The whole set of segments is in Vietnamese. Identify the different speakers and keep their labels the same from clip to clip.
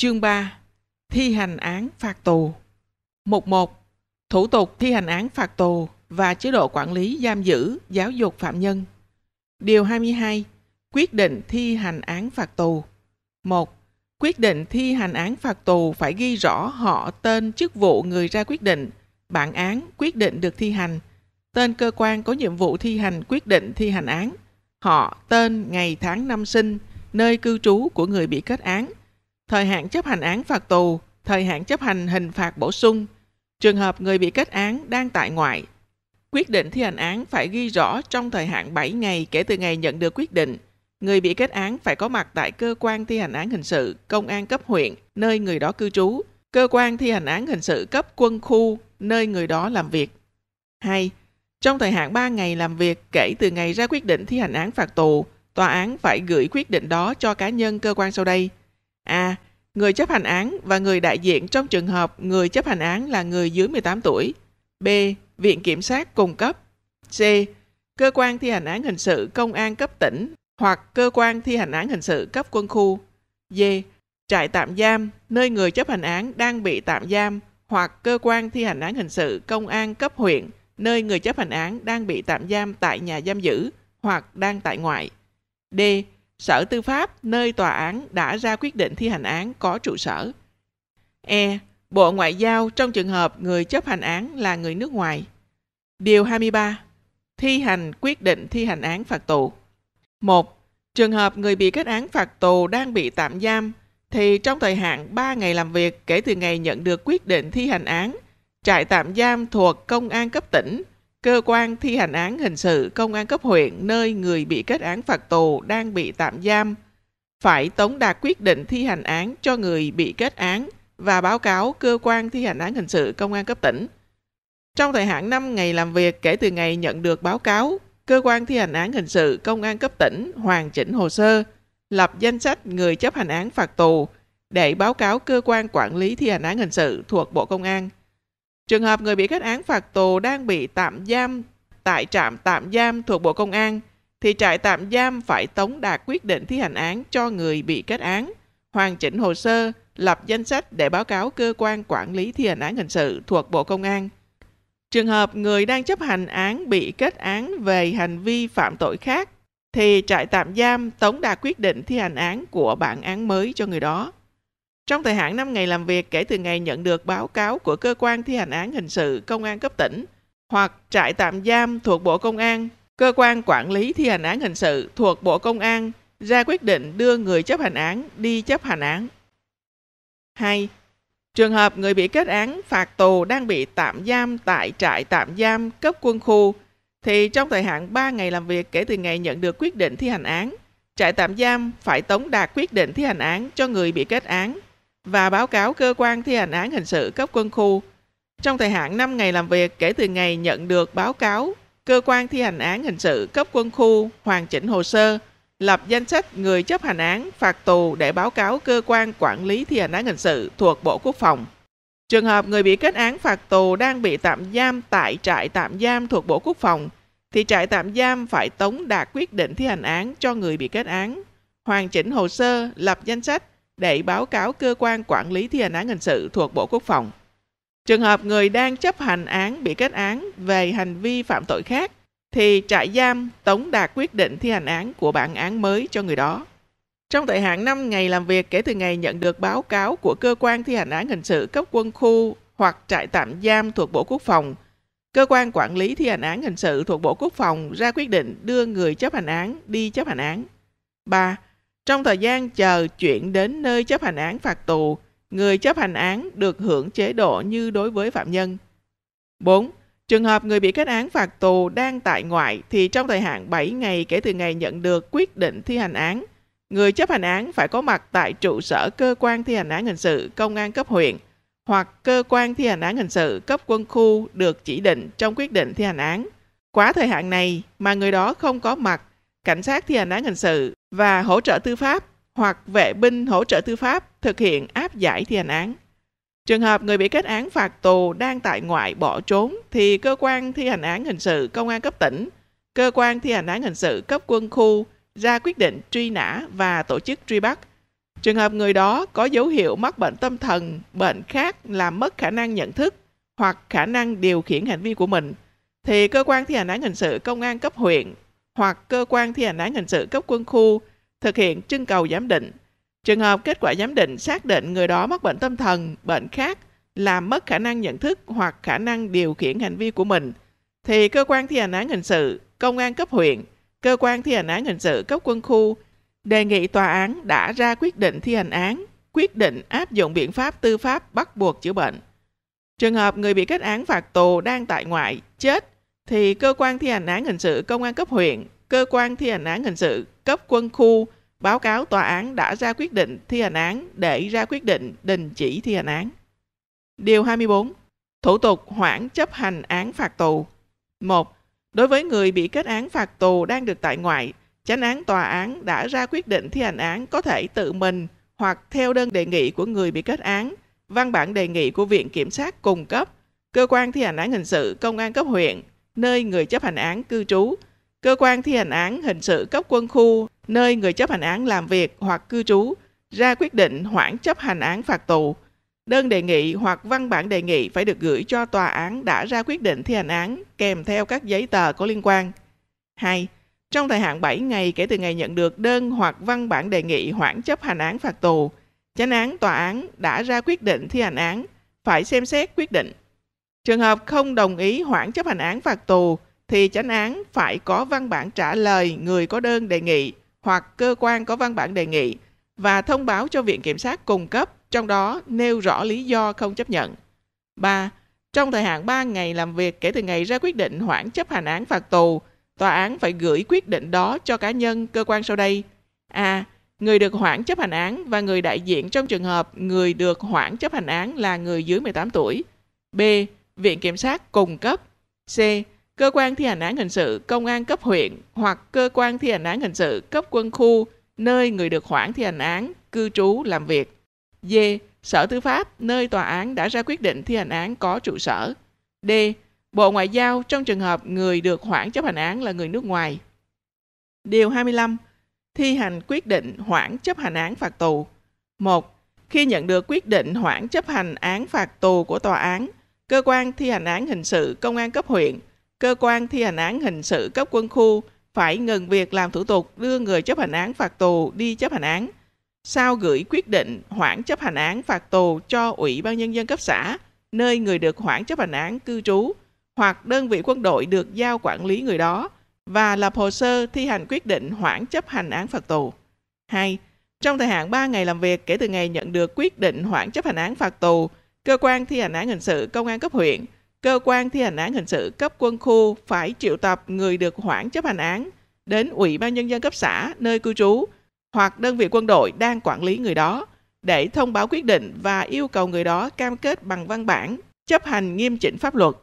Speaker 1: Chương 3 Thi hành án phạt tù Mục 1 Thủ tục thi hành án phạt tù và chế độ quản lý giam giữ, giáo dục phạm nhân Điều 22 Quyết định thi hành án phạt tù 1. Quyết định thi hành án phạt tù phải ghi rõ họ, tên, chức vụ người ra quyết định, bản án, quyết định được thi hành, tên cơ quan có nhiệm vụ thi hành quyết định thi hành án, họ, tên, ngày tháng năm sinh, nơi cư trú của người bị kết án, thời hạn chấp hành án phạt tù, thời hạn chấp hành hình phạt bổ sung, trường hợp người bị kết án đang tại ngoại. Quyết định thi hành án phải ghi rõ trong thời hạn 7 ngày kể từ ngày nhận được quyết định, người bị kết án phải có mặt tại cơ quan thi hành án hình sự, công an cấp huyện, nơi người đó cư trú, cơ quan thi hành án hình sự cấp quân khu, nơi người đó làm việc. 2. Trong thời hạn 3 ngày làm việc kể từ ngày ra quyết định thi hành án phạt tù, tòa án phải gửi quyết định đó cho cá nhân cơ quan sau đây – A. Người chấp hành án và người đại diện trong trường hợp người chấp hành án là người dưới 18 tuổi. B. Viện Kiểm sát cung cấp. C. Cơ quan thi hành án hình sự công an cấp tỉnh hoặc cơ quan thi hành án hình sự cấp quân khu. D. Trại tạm giam, nơi người chấp hành án đang bị tạm giam hoặc cơ quan thi hành án hình sự công an cấp huyện, nơi người chấp hành án đang bị tạm giam tại nhà giam giữ hoặc đang tại ngoại. D. Sở Tư pháp nơi tòa án đã ra quyết định thi hành án có trụ sở. E. Bộ Ngoại giao trong trường hợp người chấp hành án là người nước ngoài. Điều 23. Thi hành quyết định thi hành án phạt tù. 1. Trường hợp người bị kết án phạt tù đang bị tạm giam thì trong thời hạn 3 ngày làm việc kể từ ngày nhận được quyết định thi hành án, trại tạm giam thuộc công an cấp tỉnh cơ quan thi hành án hình sự công an cấp huyện nơi người bị kết án phạt tù đang bị tạm giam phải tống đạt quyết định thi hành án cho người bị kết án và báo cáo cơ quan thi hành án hình sự công an cấp tỉnh. Trong thời hạn 5 ngày làm việc kể từ ngày nhận được báo cáo, cơ quan thi hành án hình sự công an cấp tỉnh hoàn chỉnh hồ sơ, lập danh sách người chấp hành án phạt tù để báo cáo cơ quan quản lý thi hành án hình sự thuộc Bộ Công an Trường hợp người bị kết án phạt tù đang bị tạm giam tại trạm tạm giam thuộc Bộ Công an, thì trại tạm giam phải tống đạt quyết định thi hành án cho người bị kết án, hoàn chỉnh hồ sơ, lập danh sách để báo cáo cơ quan quản lý thi hành án hình sự thuộc Bộ Công an. Trường hợp người đang chấp hành án bị kết án về hành vi phạm tội khác, thì trại tạm giam tống đạt quyết định thi hành án của bản án mới cho người đó. Trong thời hạn 5 ngày làm việc kể từ ngày nhận được báo cáo của cơ quan thi hành án hình sự công an cấp tỉnh hoặc trại tạm giam thuộc Bộ Công an, cơ quan quản lý thi hành án hình sự thuộc Bộ Công an ra quyết định đưa người chấp hành án đi chấp hành án. 2. Trường hợp người bị kết án phạt tù đang bị tạm giam tại trại tạm giam cấp quân khu thì trong thời hạn 3 ngày làm việc kể từ ngày nhận được quyết định thi hành án, trại tạm giam phải tống đạt quyết định thi hành án cho người bị kết án và báo cáo cơ quan thi hành án hình sự cấp quân khu. Trong thời hạn 5 ngày làm việc kể từ ngày nhận được báo cáo, cơ quan thi hành án hình sự cấp quân khu hoàn chỉnh hồ sơ, lập danh sách người chấp hành án phạt tù để báo cáo cơ quan quản lý thi hành án hình sự thuộc Bộ Quốc phòng. Trường hợp người bị kết án phạt tù đang bị tạm giam tại trại tạm giam thuộc Bộ Quốc phòng, thì trại tạm giam phải tống đạt quyết định thi hành án cho người bị kết án, hoàn chỉnh hồ sơ, lập danh sách để báo cáo cơ quan quản lý thi hành án hình sự thuộc Bộ Quốc phòng. Trường hợp người đang chấp hành án bị kết án về hành vi phạm tội khác thì trại giam tống đạt quyết định thi hành án của bản án mới cho người đó. Trong thời hạn 5 ngày làm việc kể từ ngày nhận được báo cáo của cơ quan thi hành án hình sự cấp quân khu hoặc trại tạm giam thuộc Bộ Quốc phòng, cơ quan quản lý thi hành án hình sự thuộc Bộ Quốc phòng ra quyết định đưa người chấp hành án đi chấp hành án. 3. Trong thời gian chờ chuyển đến nơi chấp hành án phạt tù, người chấp hành án được hưởng chế độ như đối với phạm nhân. 4. Trường hợp người bị kết án phạt tù đang tại ngoại thì trong thời hạn 7 ngày kể từ ngày nhận được quyết định thi hành án, người chấp hành án phải có mặt tại trụ sở cơ quan thi hành án hình sự công an cấp huyện hoặc cơ quan thi hành án hình sự cấp quân khu được chỉ định trong quyết định thi hành án. Quá thời hạn này mà người đó không có mặt, cảnh sát thi hành án hình sự và hỗ trợ tư pháp hoặc vệ binh hỗ trợ tư pháp thực hiện áp giải thi hành án. Trường hợp người bị kết án phạt tù đang tại ngoại bỏ trốn thì cơ quan thi hành án hình sự công an cấp tỉnh, cơ quan thi hành án hình sự cấp quân khu ra quyết định truy nã và tổ chức truy bắt. Trường hợp người đó có dấu hiệu mắc bệnh tâm thần, bệnh khác làm mất khả năng nhận thức hoặc khả năng điều khiển hành vi của mình thì cơ quan thi hành án hình sự công an cấp huyện hoặc cơ quan thi hành án hình sự cấp quân khu thực hiện trưng cầu giám định. Trường hợp kết quả giám định xác định người đó mắc bệnh tâm thần, bệnh khác, làm mất khả năng nhận thức hoặc khả năng điều khiển hành vi của mình, thì cơ quan thi hành án hình sự, công an cấp huyện, cơ quan thi hành án hình sự cấp quân khu đề nghị tòa án đã ra quyết định thi hành án, quyết định áp dụng biện pháp tư pháp bắt buộc chữa bệnh. Trường hợp người bị kết án phạt tù đang tại ngoại, chết thì cơ quan thi hành án hình sự công an cấp huyện, cơ quan thi hành án hình sự cấp quân khu báo cáo tòa án đã ra quyết định thi hành án để ra quyết định đình chỉ thi hành án. Điều 24. Thủ tục hoãn chấp hành án phạt tù. 1. Đối với người bị kết án phạt tù đang được tại ngoại, chánh án tòa án đã ra quyết định thi hành án có thể tự mình hoặc theo đơn đề nghị của người bị kết án, văn bản đề nghị của Viện Kiểm sát cung cấp, cơ quan thi hành án hình sự công an cấp huyện nơi người chấp hành án cư trú, cơ quan thi hành án hình sự cấp quân khu nơi người chấp hành án làm việc hoặc cư trú ra quyết định hoãn chấp hành án phạt tù. Đơn đề nghị hoặc văn bản đề nghị phải được gửi cho tòa án đã ra quyết định thi hành án kèm theo các giấy tờ có liên quan. 2. Trong thời hạn 7 ngày kể từ ngày nhận được đơn hoặc văn bản đề nghị hoãn chấp hành án phạt tù, chánh án tòa án đã ra quyết định thi hành án phải xem xét quyết định Trường hợp không đồng ý hoãn chấp hành án phạt tù thì chánh án phải có văn bản trả lời người có đơn đề nghị hoặc cơ quan có văn bản đề nghị và thông báo cho viện kiểm sát cung cấp, trong đó nêu rõ lý do không chấp nhận. 3. Trong thời hạn 3 ngày làm việc kể từ ngày ra quyết định hoãn chấp hành án phạt tù, tòa án phải gửi quyết định đó cho cá nhân, cơ quan sau đây. A. Người được hoãn chấp hành án và người đại diện trong trường hợp người được hoãn chấp hành án là người dưới 18 tuổi. B Viện Kiểm sát cung cấp. C. Cơ quan thi hành án hình sự, công an cấp huyện hoặc cơ quan thi hành án hình sự cấp quân khu nơi người được hoãn thi hành án, cư trú, làm việc. D. Sở Tư pháp nơi tòa án đã ra quyết định thi hành án có trụ sở. D. Bộ Ngoại giao trong trường hợp người được hoãn chấp hành án là người nước ngoài. Điều 25. Thi hành quyết định hoãn chấp hành án phạt tù. 1. Khi nhận được quyết định hoãn chấp hành án phạt tù của tòa án, cơ quan thi hành án hình sự công an cấp huyện, cơ quan thi hành án hình sự cấp quân khu phải ngừng việc làm thủ tục đưa người chấp hành án phạt tù đi chấp hành án, sau gửi quyết định hoãn chấp hành án phạt tù cho Ủy ban Nhân dân cấp xã, nơi người được hoãn chấp hành án cư trú, hoặc đơn vị quân đội được giao quản lý người đó, và lập hồ sơ thi hành quyết định hoãn chấp hành án phạt tù. 2. Trong thời hạn 3 ngày làm việc kể từ ngày nhận được quyết định hoãn chấp hành án phạt tù, cơ quan thi hành án hình sự công an cấp huyện, cơ quan thi hành án hình sự cấp quân khu phải triệu tập người được hoãn chấp hành án đến Ủy ban Nhân dân cấp xã nơi cư trú hoặc đơn vị quân đội đang quản lý người đó để thông báo quyết định và yêu cầu người đó cam kết bằng văn bản chấp hành nghiêm chỉnh pháp luật.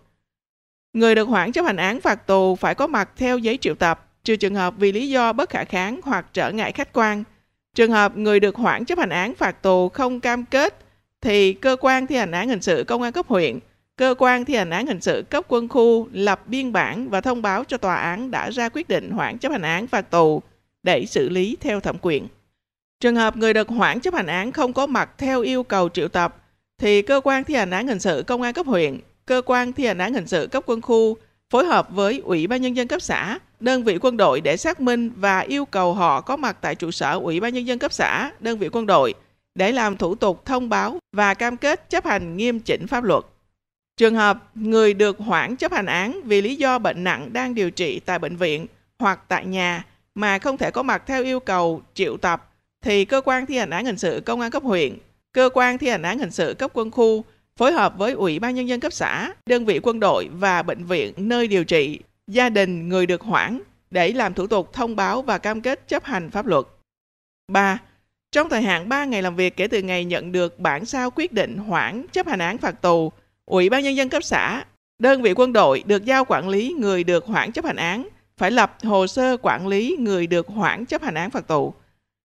Speaker 1: Người được hoãn chấp hành án phạt tù phải có mặt theo giấy triệu tập, trừ trường hợp vì lý do bất khả kháng hoặc trở ngại khách quan. Trường hợp người được hoãn chấp hành án phạt tù không cam kết thì cơ quan thi hành án hình sự công an cấp huyện, cơ quan thi hành án hình sự cấp quân khu lập biên bản và thông báo cho tòa án đã ra quyết định hoãn chấp hành án phạt tù để xử lý theo thẩm quyền. Trường hợp người được hoãn chấp hành án không có mặt theo yêu cầu triệu tập thì cơ quan thi hành án hình sự công an cấp huyện, cơ quan thi hành án hình sự cấp quân khu phối hợp với Ủy ban nhân dân cấp xã, đơn vị quân đội để xác minh và yêu cầu họ có mặt tại trụ sở Ủy ban nhân dân cấp xã, đơn vị quân đội – để làm thủ tục thông báo và cam kết chấp hành nghiêm chỉnh pháp luật. Trường hợp người được hoãn chấp hành án vì lý do bệnh nặng đang điều trị tại bệnh viện hoặc tại nhà mà không thể có mặt theo yêu cầu triệu tập thì cơ quan thi hành án hình sự công an cấp huyện, cơ quan thi hành án hình sự cấp quân khu phối hợp với Ủy ban nhân dân cấp xã, đơn vị quân đội và bệnh viện nơi điều trị, gia đình người được hoãn để làm thủ tục thông báo và cam kết chấp hành pháp luật. 3. Trong thời hạn 3 ngày làm việc kể từ ngày nhận được bản sao quyết định hoãn chấp hành án phạt tù, Ủy ban Nhân dân cấp xã, đơn vị quân đội được giao quản lý người được hoãn chấp hành án, phải lập hồ sơ quản lý người được hoãn chấp hành án phạt tù.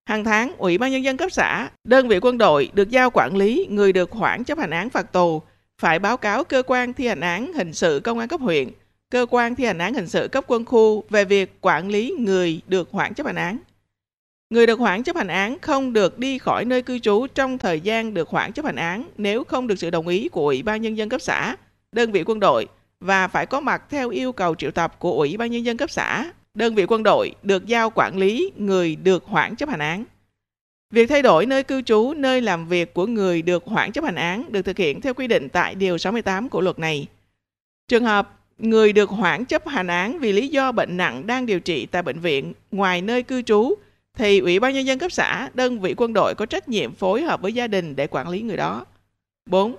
Speaker 1: Hàng tháng, Ủy ban Nhân dân cấp xã, đơn vị quân đội được giao quản lý người được hoãn chấp hành án phạt tù, phải báo cáo cơ quan thi hành án hình sự công an cấp huyện, cơ quan thi hành án hình sự cấp quân khu về việc quản lý người được hoãn chấp hành án. Người được hoãn chấp hành án không được đi khỏi nơi cư trú trong thời gian được hoãn chấp hành án nếu không được sự đồng ý của Ủy ban Nhân dân cấp xã, đơn vị quân đội và phải có mặt theo yêu cầu triệu tập của Ủy ban Nhân dân cấp xã, đơn vị quân đội được giao quản lý người được hoãn chấp hành án. Việc thay đổi nơi cư trú, nơi làm việc của người được hoãn chấp hành án được thực hiện theo quy định tại Điều 68 của luật này. Trường hợp người được hoãn chấp hành án vì lý do bệnh nặng đang điều trị tại bệnh viện ngoài nơi cư trú thì Ủy ban Nhân dân cấp xã, đơn vị quân đội có trách nhiệm phối hợp với gia đình để quản lý người đó. 4.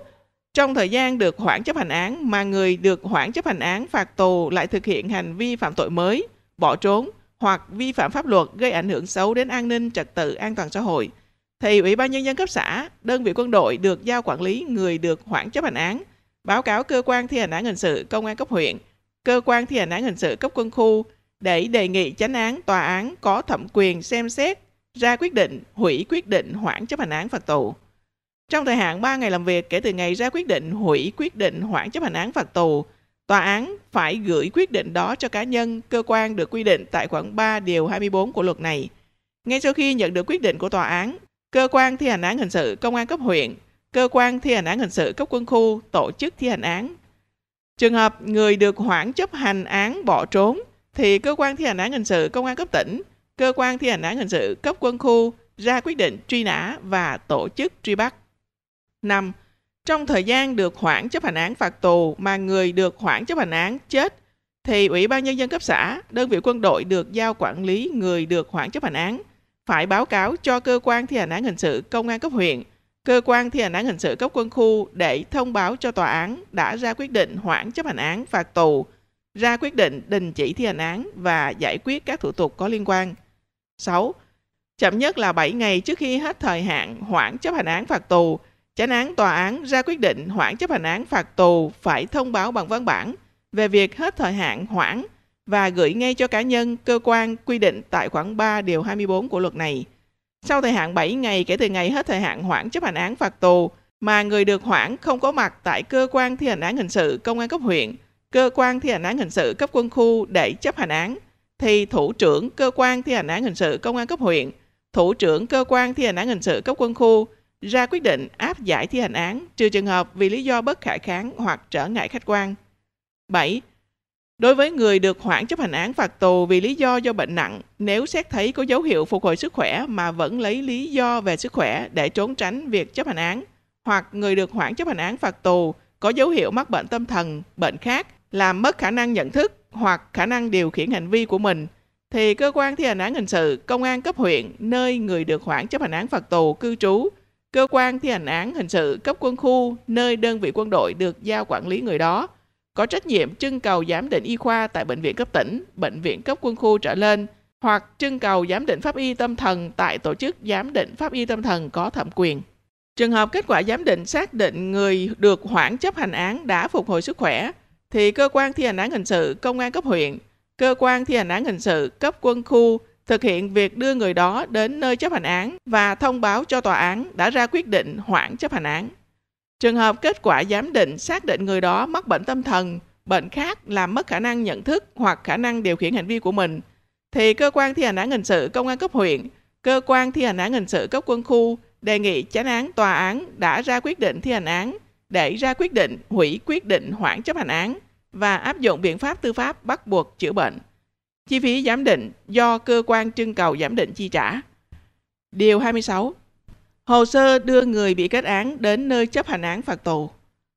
Speaker 1: Trong thời gian được hoãn chấp hành án mà người được hoãn chấp hành án phạt tù lại thực hiện hành vi phạm tội mới, bỏ trốn hoặc vi phạm pháp luật gây ảnh hưởng xấu đến an ninh trật tự an toàn xã hội thì Ủy ban nhân dân cấp xã, đơn vị quân đội được giao quản lý người được hoãn chấp hành án, báo cáo cơ quan thi hành án hình sự công an cấp huyện, cơ quan thi hành án hình sự cấp quân khu để đề nghị chánh án tòa án có thẩm quyền xem xét ra quyết định hủy quyết định hoãn chấp hành án phạt tù. Trong thời hạn 3 ngày làm việc kể từ ngày ra quyết định hủy quyết định hoãn chấp hành án phạt tù, tòa án phải gửi quyết định đó cho cá nhân, cơ quan được quy định tại khoản 3 điều 24 của luật này. Ngay sau khi nhận được quyết định của tòa án, cơ quan thi hành án hình sự công an cấp huyện, cơ quan thi hành án hình sự cấp quân khu tổ chức thi hành án. Trường hợp người được hoãn chấp hành án bỏ trốn thì cơ quan thi hành án hình sự công an cấp tỉnh, cơ quan thi hành án hình sự cấp quân khu ra quyết định truy nã và tổ chức truy bắt. 5. Trong thời gian được hoãn chấp hành án phạt tù mà người được hoãn chấp hành án chết thì Ủy ban Nhân dân cấp xã, đơn vị quân đội được giao quản lý người được hoãn chấp hành án, phải báo cáo cho cơ quan thi hành án hình sự công an cấp huyện, cơ quan thi hành án hình sự cấp quân khu để thông báo cho tòa án đã ra quyết định hoãn chấp hành án phạt tù ra quyết định đình chỉ thi hành án và giải quyết các thủ tục có liên quan. 6. Chậm nhất là 7 ngày trước khi hết thời hạn hoãn chấp hành án phạt tù, chánh án tòa án ra quyết định hoãn chấp hành án phạt tù phải thông báo bằng văn bản về việc hết thời hạn hoãn và gửi ngay cho cá nhân, cơ quan quy định tại khoản 3 điều 24 của luật này. Sau thời hạn 7 ngày kể từ ngày hết thời hạn hoãn chấp hành án phạt tù mà người được hoãn không có mặt tại cơ quan thi hành án hình sự công an cấp huyện cơ quan thi hành án hình sự cấp quân khu để chấp hành án thì thủ trưởng cơ quan thi hành án hình sự công an cấp huyện, thủ trưởng cơ quan thi hành án hình sự cấp quân khu ra quyết định áp giải thi hành án trừ trường hợp vì lý do bất khả kháng hoặc trở ngại khách quan. 7. Đối với người được hoãn chấp hành án phạt tù vì lý do do bệnh nặng, nếu xét thấy có dấu hiệu phục hồi sức khỏe mà vẫn lấy lý do về sức khỏe để trốn tránh việc chấp hành án, hoặc người được hoãn chấp hành án phạt tù có dấu hiệu mắc bệnh tâm thần, bệnh khác làm mất khả năng nhận thức hoặc khả năng điều khiển hành vi của mình thì cơ quan thi hành án hình sự, công an cấp huyện nơi người được hoãn chấp hành án phạt tù cư trú, cơ quan thi hành án hình sự cấp quân khu nơi đơn vị quân đội được giao quản lý người đó có trách nhiệm trưng cầu giám định y khoa tại bệnh viện cấp tỉnh, bệnh viện cấp quân khu trở lên hoặc trưng cầu giám định pháp y tâm thần tại tổ chức giám định pháp y tâm thần có thẩm quyền. Trường hợp kết quả giám định xác định người được hoãn chấp hành án đã phục hồi sức khỏe, thì cơ quan thi hành án hình sự công an cấp huyện, cơ quan thi hành án hình sự cấp quân khu thực hiện việc đưa người đó đến nơi chấp hành án và thông báo cho tòa án đã ra quyết định hoãn chấp hành án. Trường hợp kết quả giám định xác định người đó mắc bệnh tâm thần, bệnh khác làm mất khả năng nhận thức hoặc khả năng điều khiển hành vi của mình, thì cơ quan thi hành án hình sự công an cấp huyện, cơ quan thi hành án hình sự cấp quân khu đề nghị chánh án tòa án đã ra quyết định thi hành án để ra quyết định hủy quyết định hoãn chấp hành án và áp dụng biện pháp tư pháp bắt buộc chữa bệnh. Chi phí giám định do cơ quan trưng cầu giám định chi trả. Điều 26. Hồ sơ đưa người bị kết án đến nơi chấp hành án phạt tù.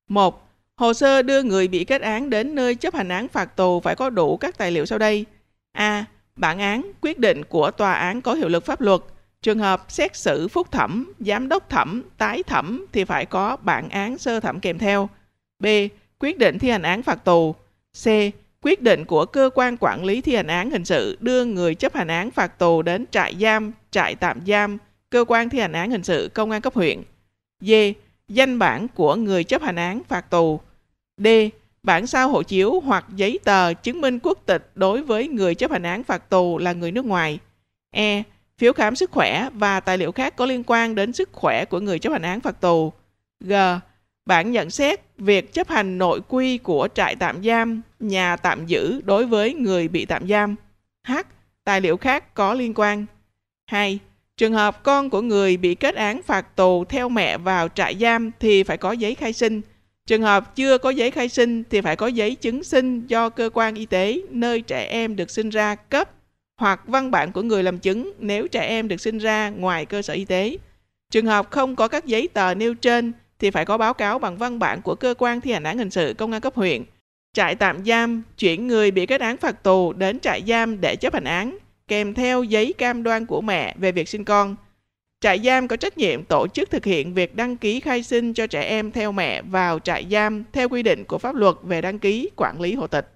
Speaker 1: 1. Hồ sơ đưa người bị kết án đến nơi chấp hành án phạt tù phải có đủ các tài liệu sau đây. A. Bản án, quyết định của tòa án có hiệu lực pháp luật – Trường hợp xét xử phúc thẩm, giám đốc thẩm, tái thẩm thì phải có bản án sơ thẩm kèm theo. B. Quyết định thi hành án phạt tù. C. Quyết định của cơ quan quản lý thi hành án hình sự đưa người chấp hành án phạt tù đến trại giam, trại tạm giam, cơ quan thi hành án hình sự, công an cấp huyện. D. Danh bản của người chấp hành án phạt tù. D. Bản sao hộ chiếu hoặc giấy tờ chứng minh quốc tịch đối với người chấp hành án phạt tù là người nước ngoài. E phiếu khám sức khỏe và tài liệu khác có liên quan đến sức khỏe của người chấp hành án phạt tù. G. Bản nhận xét việc chấp hành nội quy của trại tạm giam, nhà tạm giữ đối với người bị tạm giam. H. Tài liệu khác có liên quan. 2. Trường hợp con của người bị kết án phạt tù theo mẹ vào trại giam thì phải có giấy khai sinh. Trường hợp chưa có giấy khai sinh thì phải có giấy chứng sinh do cơ quan y tế nơi trẻ em được sinh ra cấp hoặc văn bản của người làm chứng nếu trẻ em được sinh ra ngoài cơ sở y tế. Trường hợp không có các giấy tờ nêu trên thì phải có báo cáo bằng văn bản của cơ quan thi hành án hình sự công an cấp huyện. Trại tạm giam chuyển người bị kết án phạt tù đến trại giam để chấp hành án, kèm theo giấy cam đoan của mẹ về việc sinh con. Trại giam có trách nhiệm tổ chức thực hiện việc đăng ký khai sinh cho trẻ em theo mẹ vào trại giam theo quy định của pháp luật về đăng ký, quản lý hộ tịch.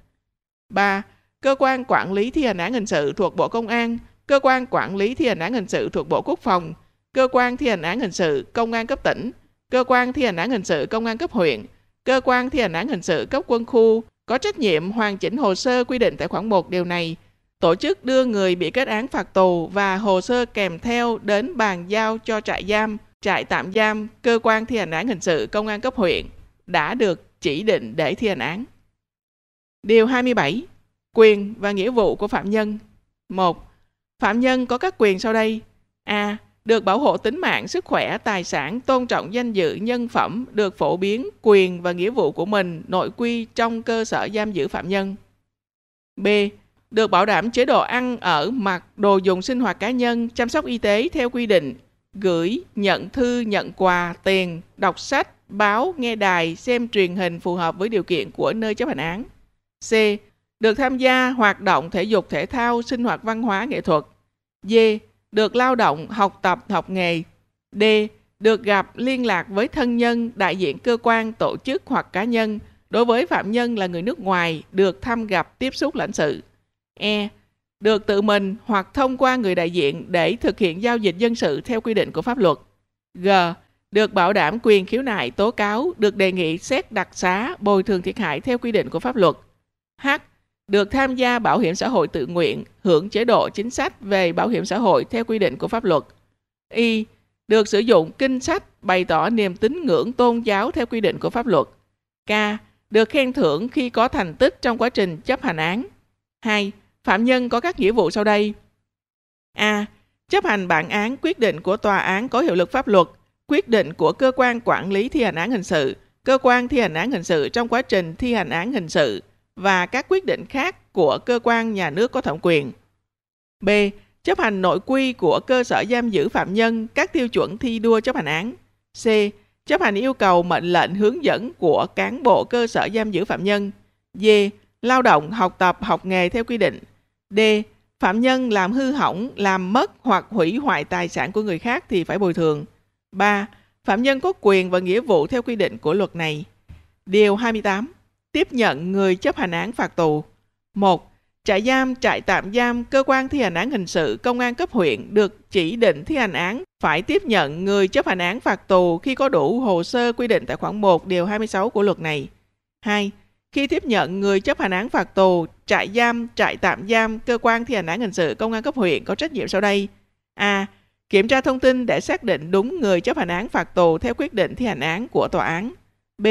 Speaker 1: 3 cơ quan quản lý thi hành án hình sự thuộc Bộ Công an, cơ quan quản lý thi hành án hình sự thuộc Bộ Quốc phòng, cơ quan thi hành án hình sự công an cấp tỉnh, cơ quan thi hành án hình sự công an cấp huyện, cơ quan thi hành án hình sự cấp quân khu có trách nhiệm hoàn chỉnh hồ sơ quy định tại khoản 1 điều này, tổ chức đưa người bị kết án phạt tù và hồ sơ kèm theo đến bàn giao cho trại giam, trại tạm giam, cơ quan thi hành án hình sự công an cấp huyện đã được chỉ định để thi hành án. Điều 27 Quyền và nghĩa vụ của phạm nhân. 1. Phạm nhân có các quyền sau đây: A. Được bảo hộ tính mạng, sức khỏe, tài sản, tôn trọng danh dự, nhân phẩm, được phổ biến quyền và nghĩa vụ của mình nội quy trong cơ sở giam giữ phạm nhân. B. Được bảo đảm chế độ ăn ở, mặc, đồ dùng sinh hoạt cá nhân, chăm sóc y tế theo quy định, gửi, nhận thư, nhận quà, tiền, đọc sách, báo, nghe đài, xem truyền hình phù hợp với điều kiện của nơi chấp hành án. C được tham gia hoạt động thể dục thể thao, sinh hoạt văn hóa nghệ thuật. D. Được lao động, học tập, học nghề. D. Được gặp, liên lạc với thân nhân, đại diện cơ quan, tổ chức hoặc cá nhân. Đối với phạm nhân là người nước ngoài, được thăm gặp, tiếp xúc lãnh sự. E. Được tự mình hoặc thông qua người đại diện để thực hiện giao dịch dân sự theo quy định của pháp luật. G được bảo đảm quyền khiếu nại tố cáo được đề nghị xét đặc xá bồi thường thiệt hại theo quy định của pháp luật. H được tham gia bảo hiểm xã hội tự nguyện, hưởng chế độ chính sách về bảo hiểm xã hội theo quy định của pháp luật. Y. Được sử dụng kinh sách bày tỏ niềm tín ngưỡng tôn giáo theo quy định của pháp luật. K. Được khen thưởng khi có thành tích trong quá trình chấp hành án. 2. Phạm nhân có các nghĩa vụ sau đây. A. Chấp hành bản án quyết định của tòa án có hiệu lực pháp luật, quyết định của cơ quan quản lý thi hành án hình sự, cơ quan thi hành án hình sự trong quá trình thi hành án hình sự và các quyết định khác của cơ quan nhà nước có thẩm quyền. B. Chấp hành nội quy của cơ sở giam giữ phạm nhân các tiêu chuẩn thi đua chấp hành án. C. Chấp hành yêu cầu mệnh lệnh hướng dẫn của cán bộ cơ sở giam giữ phạm nhân. D. Lao động, học tập, học nghề theo quy định. D. Phạm nhân làm hư hỏng, làm mất hoặc hủy hoại tài sản của người khác thì phải bồi thường. 3. Phạm nhân có quyền và nghĩa vụ theo quy định của luật này. Điều 28 tiếp nhận người chấp hành án phạt tù. 1. Trại giam, trại tạm giam, cơ quan thi hành án hình sự, công an cấp huyện được chỉ định thi hành án phải tiếp nhận người chấp hành án phạt tù khi có đủ hồ sơ quy định tại khoản 1 điều 26 của luật này. 2. Khi tiếp nhận người chấp hành án phạt tù, trại giam, trại tạm giam, cơ quan thi hành án hình sự, công an cấp huyện có trách nhiệm sau đây. A. Kiểm tra thông tin để xác định đúng người chấp hành án phạt tù theo quyết định thi hành án của tòa án. B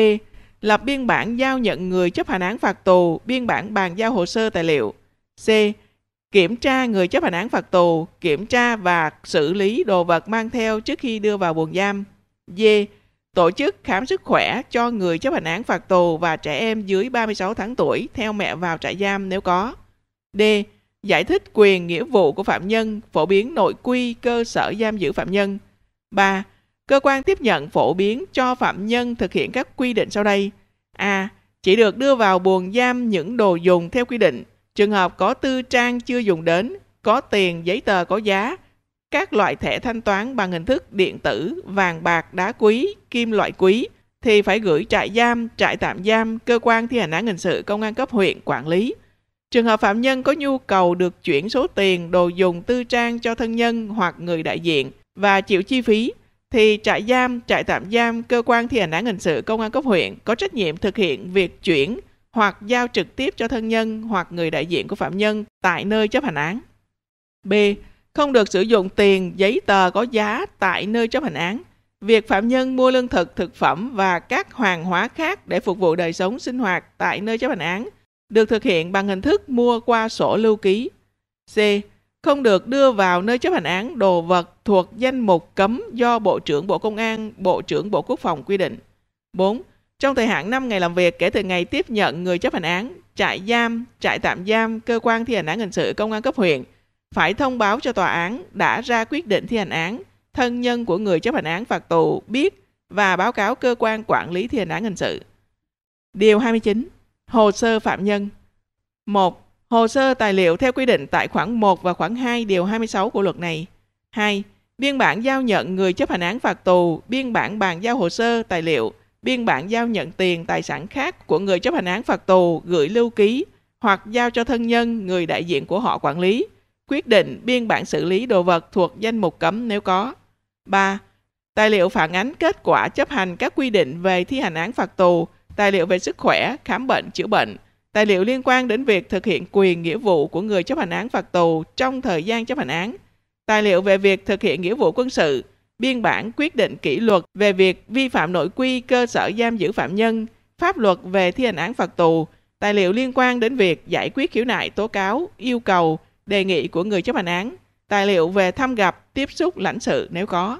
Speaker 1: lập biên bản giao nhận người chấp hành án phạt tù, biên bản bàn giao hồ sơ tài liệu. C. Kiểm tra người chấp hành án phạt tù, kiểm tra và xử lý đồ vật mang theo trước khi đưa vào buồng giam. D. Tổ chức khám sức khỏe cho người chấp hành án phạt tù và trẻ em dưới 36 tháng tuổi theo mẹ vào trại giam nếu có. D. Giải thích quyền nghĩa vụ của phạm nhân, phổ biến nội quy cơ sở giam giữ phạm nhân. 3 cơ quan tiếp nhận phổ biến cho phạm nhân thực hiện các quy định sau đây. A. Chỉ được đưa vào buồng giam những đồ dùng theo quy định, trường hợp có tư trang chưa dùng đến, có tiền, giấy tờ có giá, các loại thẻ thanh toán bằng hình thức điện tử, vàng bạc, đá quý, kim loại quý thì phải gửi trại giam, trại tạm giam, cơ quan thi hành án hình sự công an cấp huyện quản lý. Trường hợp phạm nhân có nhu cầu được chuyển số tiền, đồ dùng tư trang cho thân nhân hoặc người đại diện và chịu chi phí thì trại giam, trại tạm giam, cơ quan thi hành án hình sự công an cấp huyện có trách nhiệm thực hiện việc chuyển hoặc giao trực tiếp cho thân nhân hoặc người đại diện của phạm nhân tại nơi chấp hành án. B. Không được sử dụng tiền, giấy tờ có giá tại nơi chấp hành án. Việc phạm nhân mua lương thực, thực phẩm và các hàng hóa khác để phục vụ đời sống sinh hoạt tại nơi chấp hành án được thực hiện bằng hình thức mua qua sổ lưu ký. C không được đưa vào nơi chấp hành án đồ vật thuộc danh mục cấm do Bộ trưởng Bộ Công an, Bộ trưởng Bộ Quốc phòng quy định. 4. Trong thời hạn 5 ngày làm việc kể từ ngày tiếp nhận người chấp hành án, trại giam, trại tạm giam, cơ quan thi hành án hình sự công an cấp huyện phải thông báo cho tòa án đã ra quyết định thi hành án, thân nhân của người chấp hành án phạt tù biết và báo cáo cơ quan quản lý thi hành án hình sự. Điều 29. Hồ sơ phạm nhân 1. Hồ sơ tài liệu theo quy định tại khoản 1 và khoản 2 điều 26 của luật này. 2. Biên bản giao nhận người chấp hành án phạt tù, biên bản bàn giao hồ sơ, tài liệu, biên bản giao nhận tiền, tài sản khác của người chấp hành án phạt tù gửi lưu ký hoặc giao cho thân nhân người đại diện của họ quản lý, quyết định biên bản xử lý đồ vật thuộc danh mục cấm nếu có. 3. Tài liệu phản ánh kết quả chấp hành các quy định về thi hành án phạt tù, tài liệu về sức khỏe, khám bệnh, chữa bệnh – tài liệu liên quan đến việc thực hiện quyền nghĩa vụ của người chấp hành án phạt tù trong thời gian chấp hành án, tài liệu về việc thực hiện nghĩa vụ quân sự, biên bản quyết định kỷ luật về việc vi phạm nội quy cơ sở giam giữ phạm nhân, pháp luật về thi hành án phạt tù, tài liệu liên quan đến việc giải quyết khiếu nại tố cáo, yêu cầu, đề nghị của người chấp hành án, tài liệu về thăm gặp, tiếp xúc lãnh sự nếu có.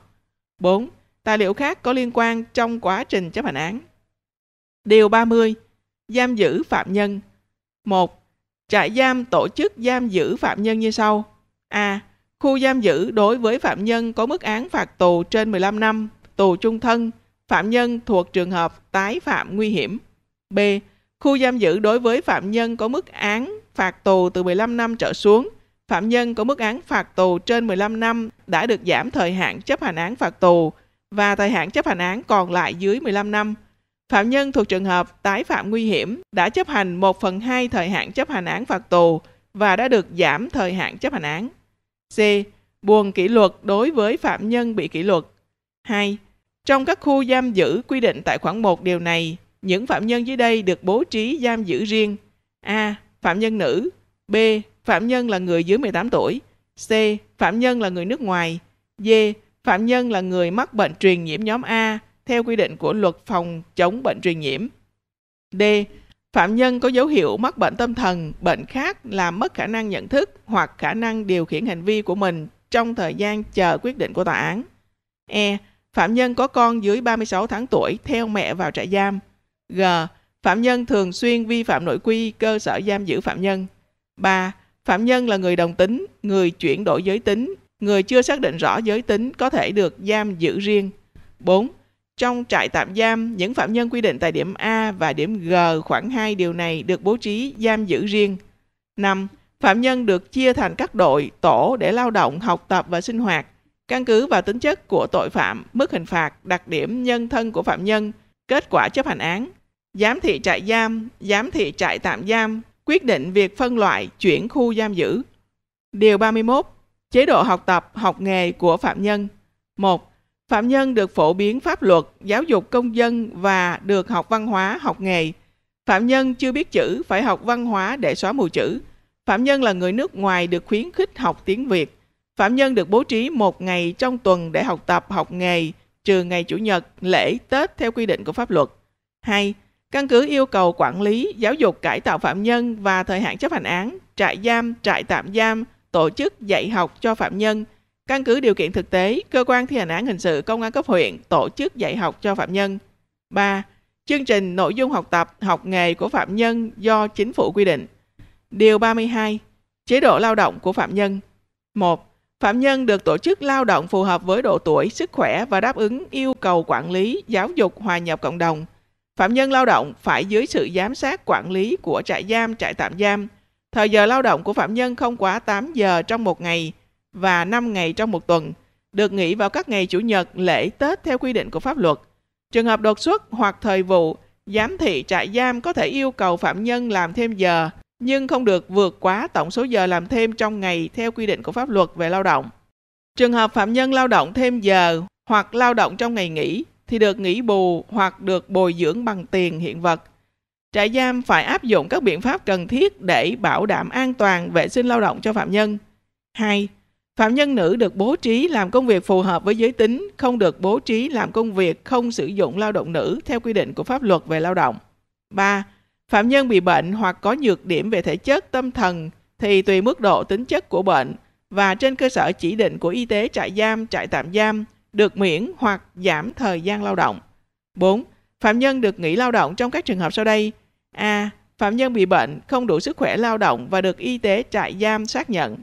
Speaker 1: 4. Tài liệu khác có liên quan trong quá trình chấp hành án. Điều 30 giam giữ phạm nhân. 1. Trại giam tổ chức giam giữ phạm nhân như sau. A. Khu giam giữ đối với phạm nhân có mức án phạt tù trên 15 năm, tù chung thân, phạm nhân thuộc trường hợp tái phạm nguy hiểm. B. Khu giam giữ đối với phạm nhân có mức án phạt tù từ 15 năm trở xuống, phạm nhân có mức án phạt tù trên 15 năm đã được giảm thời hạn chấp hành án phạt tù và thời hạn chấp hành án còn lại dưới 15 năm Phạm nhân thuộc trường hợp tái phạm nguy hiểm đã chấp hành 1 phần 2 thời hạn chấp hành án phạt tù và đã được giảm thời hạn chấp hành án. C. Buồn kỷ luật đối với phạm nhân bị kỷ luật. 2. Trong các khu giam giữ quy định tại khoản 1 điều này, những phạm nhân dưới đây được bố trí giam giữ riêng. A. Phạm nhân nữ. B. Phạm nhân là người dưới 18 tuổi. C. Phạm nhân là người nước ngoài. D. Phạm nhân là người mắc bệnh truyền nhiễm nhóm A theo quy định của luật phòng chống bệnh truyền nhiễm. D. Phạm nhân có dấu hiệu mắc bệnh tâm thần, bệnh khác làm mất khả năng nhận thức hoặc khả năng điều khiển hành vi của mình trong thời gian chờ quyết định của tòa án. E. Phạm nhân có con dưới 36 tháng tuổi theo mẹ vào trại giam. G. Phạm nhân thường xuyên vi phạm nội quy cơ sở giam giữ phạm nhân. 3. Phạm nhân là người đồng tính, người chuyển đổi giới tính, người chưa xác định rõ giới tính có thể được giam giữ riêng. 4. Trong trại tạm giam, những phạm nhân quy định tại điểm A và điểm G khoảng 2 điều này được bố trí giam giữ riêng. 5. Phạm nhân được chia thành các đội, tổ để lao động, học tập và sinh hoạt. Căn cứ vào tính chất của tội phạm, mức hình phạt, đặc điểm nhân thân của phạm nhân, kết quả chấp hành án, giám thị trại giam, giám thị trại tạm giam, quyết định việc phân loại, chuyển khu giam giữ. Điều 31. Chế độ học tập, học nghề của phạm nhân. 1. Phạm nhân được phổ biến pháp luật, giáo dục công dân và được học văn hóa, học nghề. Phạm nhân chưa biết chữ phải học văn hóa để xóa mù chữ. Phạm nhân là người nước ngoài được khuyến khích học tiếng Việt. Phạm nhân được bố trí một ngày trong tuần để học tập, học nghề, trừ ngày Chủ nhật, lễ, Tết theo quy định của pháp luật. 2. Căn cứ yêu cầu quản lý, giáo dục cải tạo phạm nhân và thời hạn chấp hành án, trại giam, trại tạm giam, tổ chức dạy học cho phạm nhân – Căn cứ điều kiện thực tế, cơ quan thi hành án hình sự công an cấp huyện tổ chức dạy học cho phạm nhân. 3. Chương trình nội dung học tập, học nghề của phạm nhân do chính phủ quy định. Điều 32. Chế độ lao động của phạm nhân. 1. Phạm nhân được tổ chức lao động phù hợp với độ tuổi, sức khỏe và đáp ứng yêu cầu quản lý, giáo dục, hòa nhập cộng đồng. Phạm nhân lao động phải dưới sự giám sát quản lý của trại giam, trại tạm giam. Thời giờ lao động của phạm nhân không quá 8 giờ trong một ngày, và 5 ngày trong một tuần, được nghỉ vào các ngày Chủ nhật, lễ, Tết theo quy định của pháp luật. Trường hợp đột xuất hoặc thời vụ, giám thị trại giam có thể yêu cầu phạm nhân làm thêm giờ, nhưng không được vượt quá tổng số giờ làm thêm trong ngày theo quy định của pháp luật về lao động. Trường hợp phạm nhân lao động thêm giờ hoặc lao động trong ngày nghỉ thì được nghỉ bù hoặc được bồi dưỡng bằng tiền hiện vật. Trại giam phải áp dụng các biện pháp cần thiết để bảo đảm an toàn vệ sinh lao động cho phạm nhân. 2. Phạm nhân nữ được bố trí làm công việc phù hợp với giới tính, không được bố trí làm công việc không sử dụng lao động nữ theo quy định của pháp luật về lao động. 3. Phạm nhân bị bệnh hoặc có nhược điểm về thể chất, tâm thần thì tùy mức độ tính chất của bệnh và trên cơ sở chỉ định của y tế trại giam, trại tạm giam được miễn hoặc giảm thời gian lao động. 4. Phạm nhân được nghỉ lao động trong các trường hợp sau đây. A. Phạm nhân bị bệnh, không đủ sức khỏe lao động và được y tế trại giam xác nhận.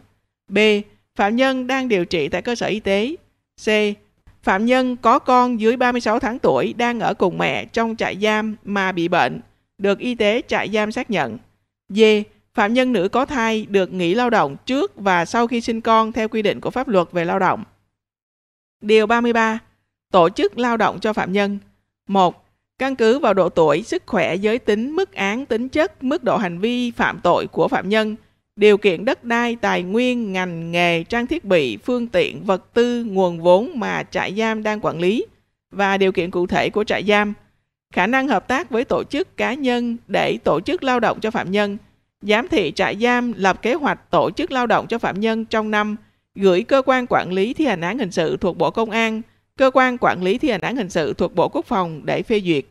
Speaker 1: B Phạm nhân đang điều trị tại cơ sở y tế. C. Phạm nhân có con dưới 36 tháng tuổi đang ở cùng mẹ trong trại giam mà bị bệnh, được y tế trại giam xác nhận. D. Phạm nhân nữ có thai được nghỉ lao động trước và sau khi sinh con theo quy định của pháp luật về lao động. Điều 33. Tổ chức lao động cho phạm nhân. 1. Căn cứ vào độ tuổi, sức khỏe, giới tính, mức án, tính chất, mức độ hành vi phạm tội của phạm nhân – điều kiện đất đai, tài nguyên, ngành nghề, trang thiết bị, phương tiện, vật tư, nguồn vốn mà trại giam đang quản lý và điều kiện cụ thể của trại giam, khả năng hợp tác với tổ chức cá nhân để tổ chức lao động cho phạm nhân, giám thị trại giam lập kế hoạch tổ chức lao động cho phạm nhân trong năm, gửi cơ quan quản lý thi hành án hình sự thuộc Bộ Công an, cơ quan quản lý thi hành án hình sự thuộc Bộ Quốc phòng để phê duyệt.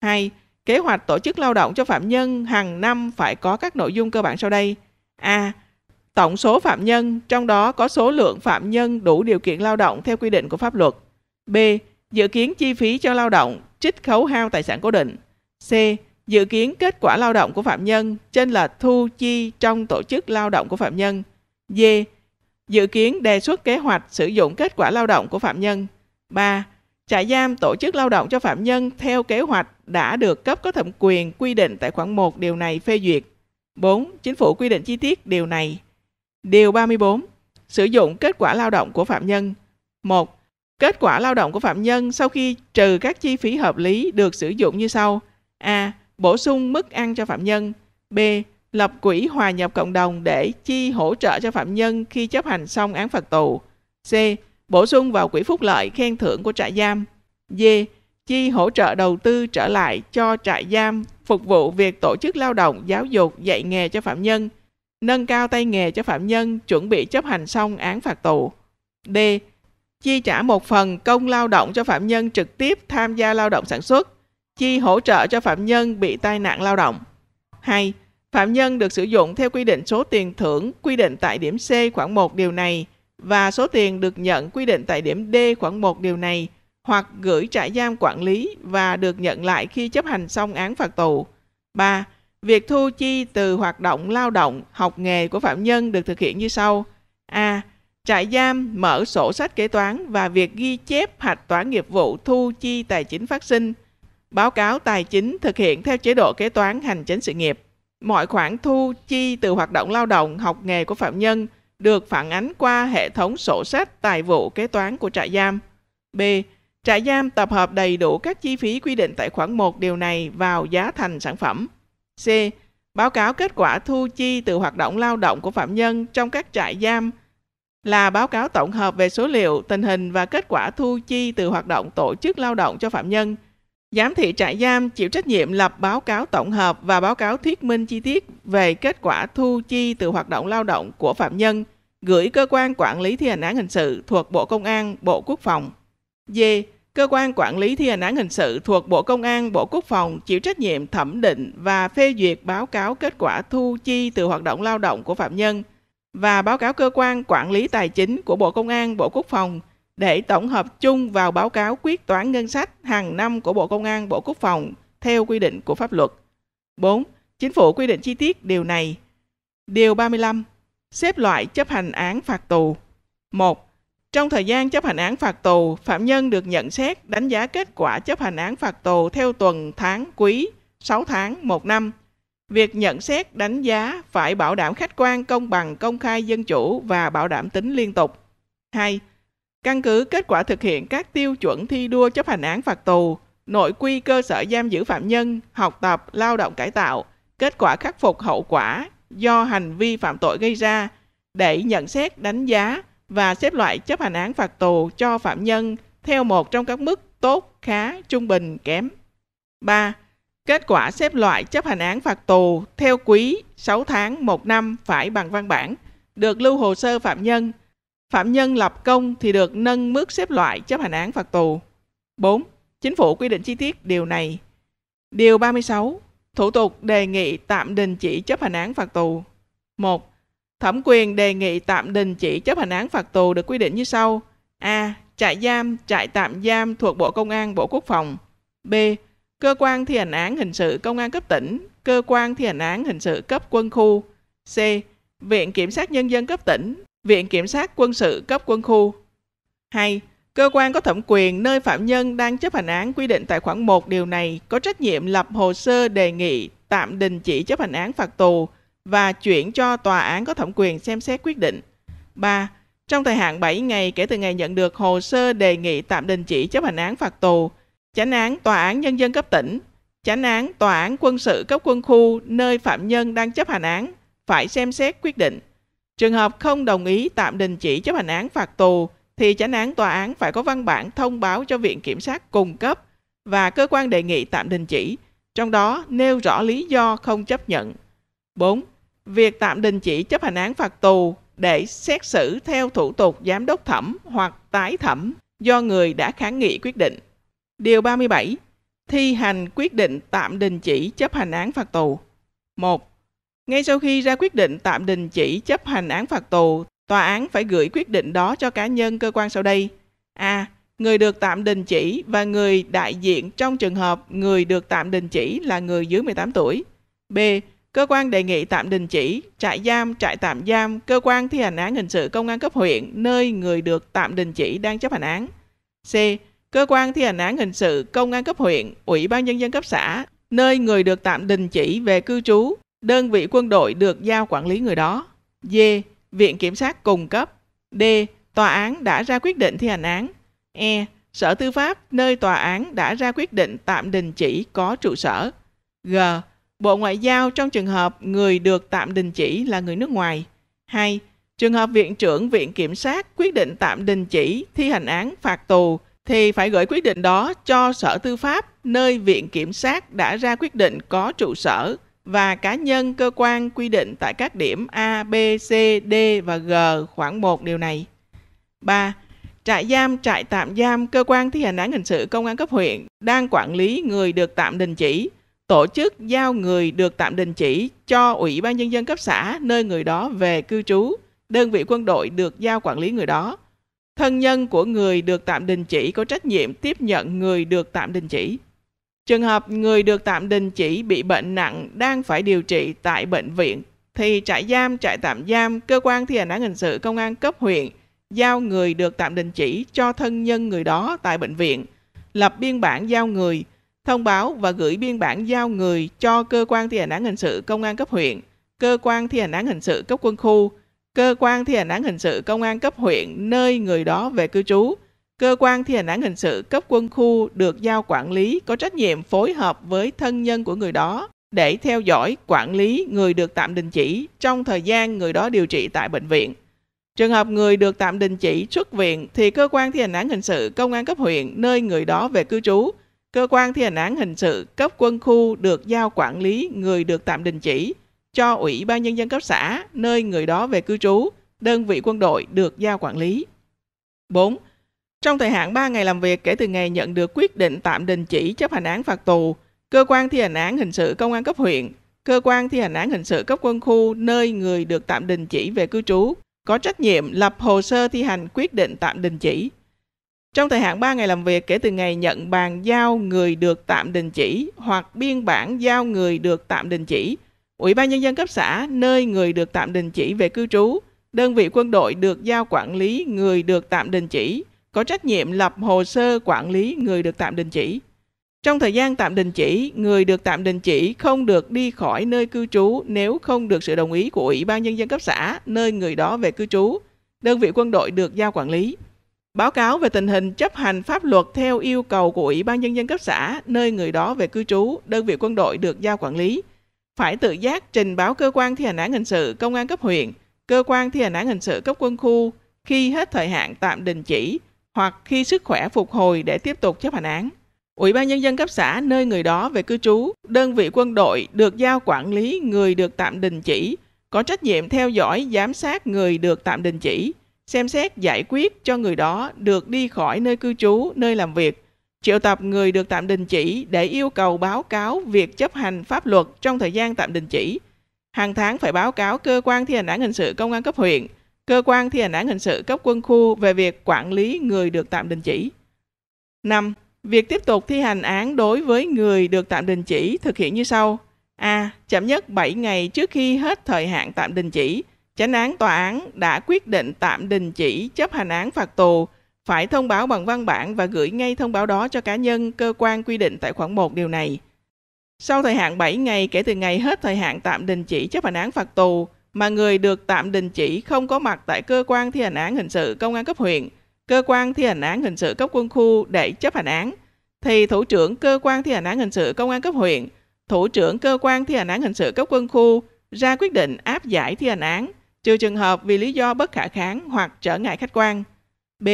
Speaker 1: 2. Kế hoạch tổ chức lao động cho phạm nhân hàng năm phải có các nội dung cơ bản sau đây – A. Tổng số phạm nhân, trong đó có số lượng phạm nhân đủ điều kiện lao động theo quy định của pháp luật. B. Dự kiến chi phí cho lao động, trích khấu hao tài sản cố định. C. Dự kiến kết quả lao động của phạm nhân, trên là thu chi trong tổ chức lao động của phạm nhân. D. Dự kiến đề xuất kế hoạch sử dụng kết quả lao động của phạm nhân. 3. Trại giam tổ chức lao động cho phạm nhân theo kế hoạch đã được cấp có thẩm quyền quy định tại khoản 1 điều này phê duyệt. 4. Chính phủ quy định chi tiết điều này. Điều 34. Sử dụng kết quả lao động của phạm nhân. 1. Kết quả lao động của phạm nhân sau khi trừ các chi phí hợp lý được sử dụng như sau. A. Bổ sung mức ăn cho phạm nhân. B. Lập quỹ hòa nhập cộng đồng để chi hỗ trợ cho phạm nhân khi chấp hành xong án phạt tù. C. Bổ sung vào quỹ phúc lợi khen thưởng của trại giam. D chi hỗ trợ đầu tư trở lại cho trại giam phục vụ việc tổ chức lao động, giáo dục, dạy nghề cho phạm nhân, nâng cao tay nghề cho phạm nhân chuẩn bị chấp hành xong án phạt tù. D. Chi trả một phần công lao động cho phạm nhân trực tiếp tham gia lao động sản xuất, chi hỗ trợ cho phạm nhân bị tai nạn lao động. 2. Phạm nhân được sử dụng theo quy định số tiền thưởng quy định tại điểm C khoảng một điều này và số tiền được nhận quy định tại điểm D khoảng một điều này – hoặc gửi trại giam quản lý và được nhận lại khi chấp hành xong án phạt tù. 3. Việc thu chi từ hoạt động lao động, học nghề của phạm nhân được thực hiện như sau. A. Trại giam mở sổ sách kế toán và việc ghi chép hạch toán nghiệp vụ thu chi tài chính phát sinh. Báo cáo tài chính thực hiện theo chế độ kế toán hành chính sự nghiệp. Mọi khoản thu chi từ hoạt động lao động, học nghề của phạm nhân được phản ánh qua hệ thống sổ sách tài vụ kế toán của trại giam. B. Trại giam tập hợp đầy đủ các chi phí quy định tại khoản 1 điều này vào giá thành sản phẩm. C. Báo cáo kết quả thu chi từ hoạt động lao động của phạm nhân trong các trại giam là báo cáo tổng hợp về số liệu, tình hình và kết quả thu chi từ hoạt động tổ chức lao động cho phạm nhân. Giám thị trại giam chịu trách nhiệm lập báo cáo tổng hợp và báo cáo thuyết minh chi tiết về kết quả thu chi từ hoạt động lao động của phạm nhân gửi cơ quan quản lý thi hành án hình sự thuộc Bộ Công an, Bộ Quốc phòng. D. Cơ quan quản lý thi hành án hình sự thuộc Bộ Công an, Bộ Quốc phòng chịu trách nhiệm thẩm định và phê duyệt báo cáo kết quả thu chi từ hoạt động lao động của phạm nhân và báo cáo cơ quan quản lý tài chính của Bộ Công an, Bộ Quốc phòng để tổng hợp chung vào báo cáo quyết toán ngân sách hàng năm của Bộ Công an, Bộ Quốc phòng theo quy định của pháp luật. 4. Chính phủ quy định chi tiết điều này. Điều 35. Xếp loại chấp hành án phạt tù. 1. Trong thời gian chấp hành án phạt tù, phạm nhân được nhận xét đánh giá kết quả chấp hành án phạt tù theo tuần, tháng, quý, 6 tháng, 1 năm. Việc nhận xét đánh giá phải bảo đảm khách quan, công bằng, công khai, dân chủ và bảo đảm tính liên tục. 2. Căn cứ kết quả thực hiện các tiêu chuẩn thi đua chấp hành án phạt tù, nội quy cơ sở giam giữ phạm nhân, học tập, lao động cải tạo, kết quả khắc phục hậu quả do hành vi phạm tội gây ra để nhận xét đánh giá và xếp loại chấp hành án phạt tù cho phạm nhân theo một trong các mức tốt, khá, trung bình, kém. 3. Kết quả xếp loại chấp hành án phạt tù theo quý 6 tháng 1 năm phải bằng văn bản, được lưu hồ sơ phạm nhân. Phạm nhân lập công thì được nâng mức xếp loại chấp hành án phạt tù. 4. Chính phủ quy định chi tiết điều này. Điều 36. Thủ tục đề nghị tạm đình chỉ chấp hành án phạt tù. 1. Thẩm quyền đề nghị tạm đình chỉ chấp hành án phạt tù được quy định như sau. A. Trại giam, trại tạm giam thuộc Bộ Công an, Bộ Quốc phòng. B. Cơ quan thi hành án hình sự công an cấp tỉnh, cơ quan thi hành án hình sự cấp quân khu. C. Viện Kiểm sát Nhân dân cấp tỉnh, Viện Kiểm sát Quân sự cấp quân khu. 2. Cơ quan có thẩm quyền nơi phạm nhân đang chấp hành án quy định tại khoản 1 điều này có trách nhiệm lập hồ sơ đề nghị tạm đình chỉ chấp hành án phạt tù và chuyển cho tòa án có thẩm quyền xem xét quyết định. 3. Trong thời hạn 7 ngày kể từ ngày nhận được hồ sơ đề nghị tạm đình chỉ chấp hành án phạt tù, chánh án tòa án nhân dân cấp tỉnh, chánh án tòa án quân sự cấp quân khu nơi phạm nhân đang chấp hành án phải xem xét quyết định. Trường hợp không đồng ý tạm đình chỉ chấp hành án phạt tù thì chánh án tòa án phải có văn bản thông báo cho viện kiểm sát cung cấp và cơ quan đề nghị tạm đình chỉ, trong đó nêu rõ lý do không chấp nhận. 4. Việc tạm đình chỉ chấp hành án phạt tù để xét xử theo thủ tục giám đốc thẩm hoặc tái thẩm do người đã kháng nghị quyết định. Điều 37. Thi hành quyết định tạm đình chỉ chấp hành án phạt tù. 1. Ngay sau khi ra quyết định tạm đình chỉ chấp hành án phạt tù, tòa án phải gửi quyết định đó cho cá nhân cơ quan sau đây. A. Người được tạm đình chỉ và người đại diện trong trường hợp người được tạm đình chỉ là người dưới 18 tuổi. B cơ quan đề nghị tạm đình chỉ trại giam, trại tạm giam, cơ quan thi hành án hình sự công an cấp huyện nơi người được tạm đình chỉ đang chấp hành án. C. Cơ quan thi hành án hình sự công an cấp huyện, ủy ban nhân dân cấp xã nơi người được tạm đình chỉ về cư trú, đơn vị quân đội được giao quản lý người đó. D. Viện kiểm sát cung cấp. D. Tòa án đã ra quyết định thi hành án. E. Sở Tư pháp nơi tòa án đã ra quyết định tạm đình chỉ có trụ sở. G. Bộ Ngoại giao trong trường hợp người được tạm đình chỉ là người nước ngoài. 2. Trường hợp Viện trưởng Viện Kiểm sát quyết định tạm đình chỉ thi hành án phạt tù thì phải gửi quyết định đó cho Sở Tư pháp nơi Viện Kiểm sát đã ra quyết định có trụ sở và cá nhân cơ quan quy định tại các điểm A, B, C, D và G khoảng 1 điều này. 3. Trại giam, trại tạm giam, cơ quan thi hành án hình sự công an cấp huyện đang quản lý người được tạm đình chỉ tổ chức giao người được tạm đình chỉ cho Ủy ban Nhân dân cấp xã nơi người đó về cư trú, đơn vị quân đội được giao quản lý người đó. Thân nhân của người được tạm đình chỉ có trách nhiệm tiếp nhận người được tạm đình chỉ. Trường hợp người được tạm đình chỉ bị bệnh nặng đang phải điều trị tại bệnh viện thì trại giam, trại tạm giam, cơ quan thi hành án hình sự công an cấp huyện giao người được tạm đình chỉ cho thân nhân người đó tại bệnh viện, lập biên bản giao người – thông báo và gửi biên bản giao người cho cơ quan thi hành án hình sự công an cấp huyện, cơ quan thi hành án hình sự cấp quân khu, cơ quan thi hành án hình sự công an cấp huyện nơi người đó về cư trú, cơ quan thi hành án hình sự cấp quân khu được giao quản lý có trách nhiệm phối hợp với thân nhân của người đó để theo dõi, quản lý người được tạm đình chỉ trong thời gian người đó điều trị tại bệnh viện. Trường hợp người được tạm đình chỉ xuất viện thì cơ quan thi hành án hình sự công an cấp huyện nơi người đó về cư trú Cơ quan thi hành án hình sự cấp quân khu được giao quản lý người được tạm đình chỉ cho Ủy ban Nhân dân cấp xã nơi người đó về cư trú, đơn vị quân đội được giao quản lý. 4. Trong thời hạn 3 ngày làm việc kể từ ngày nhận được quyết định tạm đình chỉ chấp hành án phạt tù, cơ quan thi hành án hình sự công an cấp huyện, cơ quan thi hành án hình sự cấp quân khu nơi người được tạm đình chỉ về cư trú có trách nhiệm lập hồ sơ thi hành quyết định tạm đình chỉ trong thời hạn 3 ngày làm việc kể từ ngày nhận bàn giao người được tạm đình chỉ hoặc biên bản giao người được tạm đình chỉ, Ủy ban nhân dân cấp xã nơi người được tạm đình chỉ về cư trú, đơn vị quân đội được giao quản lý người được tạm đình chỉ, có trách nhiệm lập hồ sơ quản lý người được tạm đình chỉ. Trong thời gian tạm đình chỉ, người được tạm đình chỉ không được đi khỏi nơi cư trú nếu không được sự đồng ý của Ủy ban nhân dân cấp xã nơi người đó về cư trú, đơn vị quân đội được giao quản lý báo cáo về tình hình chấp hành pháp luật theo yêu cầu của Ủy ban Nhân dân cấp xã, nơi người đó về cư trú, đơn vị quân đội được giao quản lý. Phải tự giác trình báo cơ quan thi hành án hình sự, công an cấp huyện, cơ quan thi hành án hình sự cấp quân khu khi hết thời hạn tạm đình chỉ hoặc khi sức khỏe phục hồi để tiếp tục chấp hành án. Ủy ban Nhân dân cấp xã nơi người đó về cư trú, đơn vị quân đội được giao quản lý người được tạm đình chỉ, có trách nhiệm theo dõi giám sát người được tạm đình chỉ, xem xét giải quyết cho người đó được đi khỏi nơi cư trú, nơi làm việc, triệu tập người được tạm đình chỉ để yêu cầu báo cáo việc chấp hành pháp luật trong thời gian tạm đình chỉ. Hàng tháng phải báo cáo cơ quan thi hành án hình sự công an cấp huyện, cơ quan thi hành án hình sự cấp quân khu về việc quản lý người được tạm đình chỉ. 5. Việc tiếp tục thi hành án đối với người được tạm đình chỉ thực hiện như sau. A. Chậm nhất 7 ngày trước khi hết thời hạn tạm đình chỉ – chánh án tòa án đã quyết định tạm đình chỉ chấp hành án phạt tù phải thông báo bằng văn bản và gửi ngay thông báo đó cho cá nhân, cơ quan quy định tại khoản 1 điều này. Sau thời hạn 7 ngày kể từ ngày hết thời hạn tạm đình chỉ chấp hành án phạt tù mà người được tạm đình chỉ không có mặt tại cơ quan thi hành án hình sự công an cấp huyện, cơ quan thi hành án hình sự cấp quân khu để chấp hành án thì thủ trưởng cơ quan thi hành án hình sự công an cấp huyện, thủ trưởng cơ quan thi hành án hình sự cấp quân khu ra quyết định áp giải thi hành án trừ trường hợp vì lý do bất khả kháng hoặc trở ngại khách quan. B.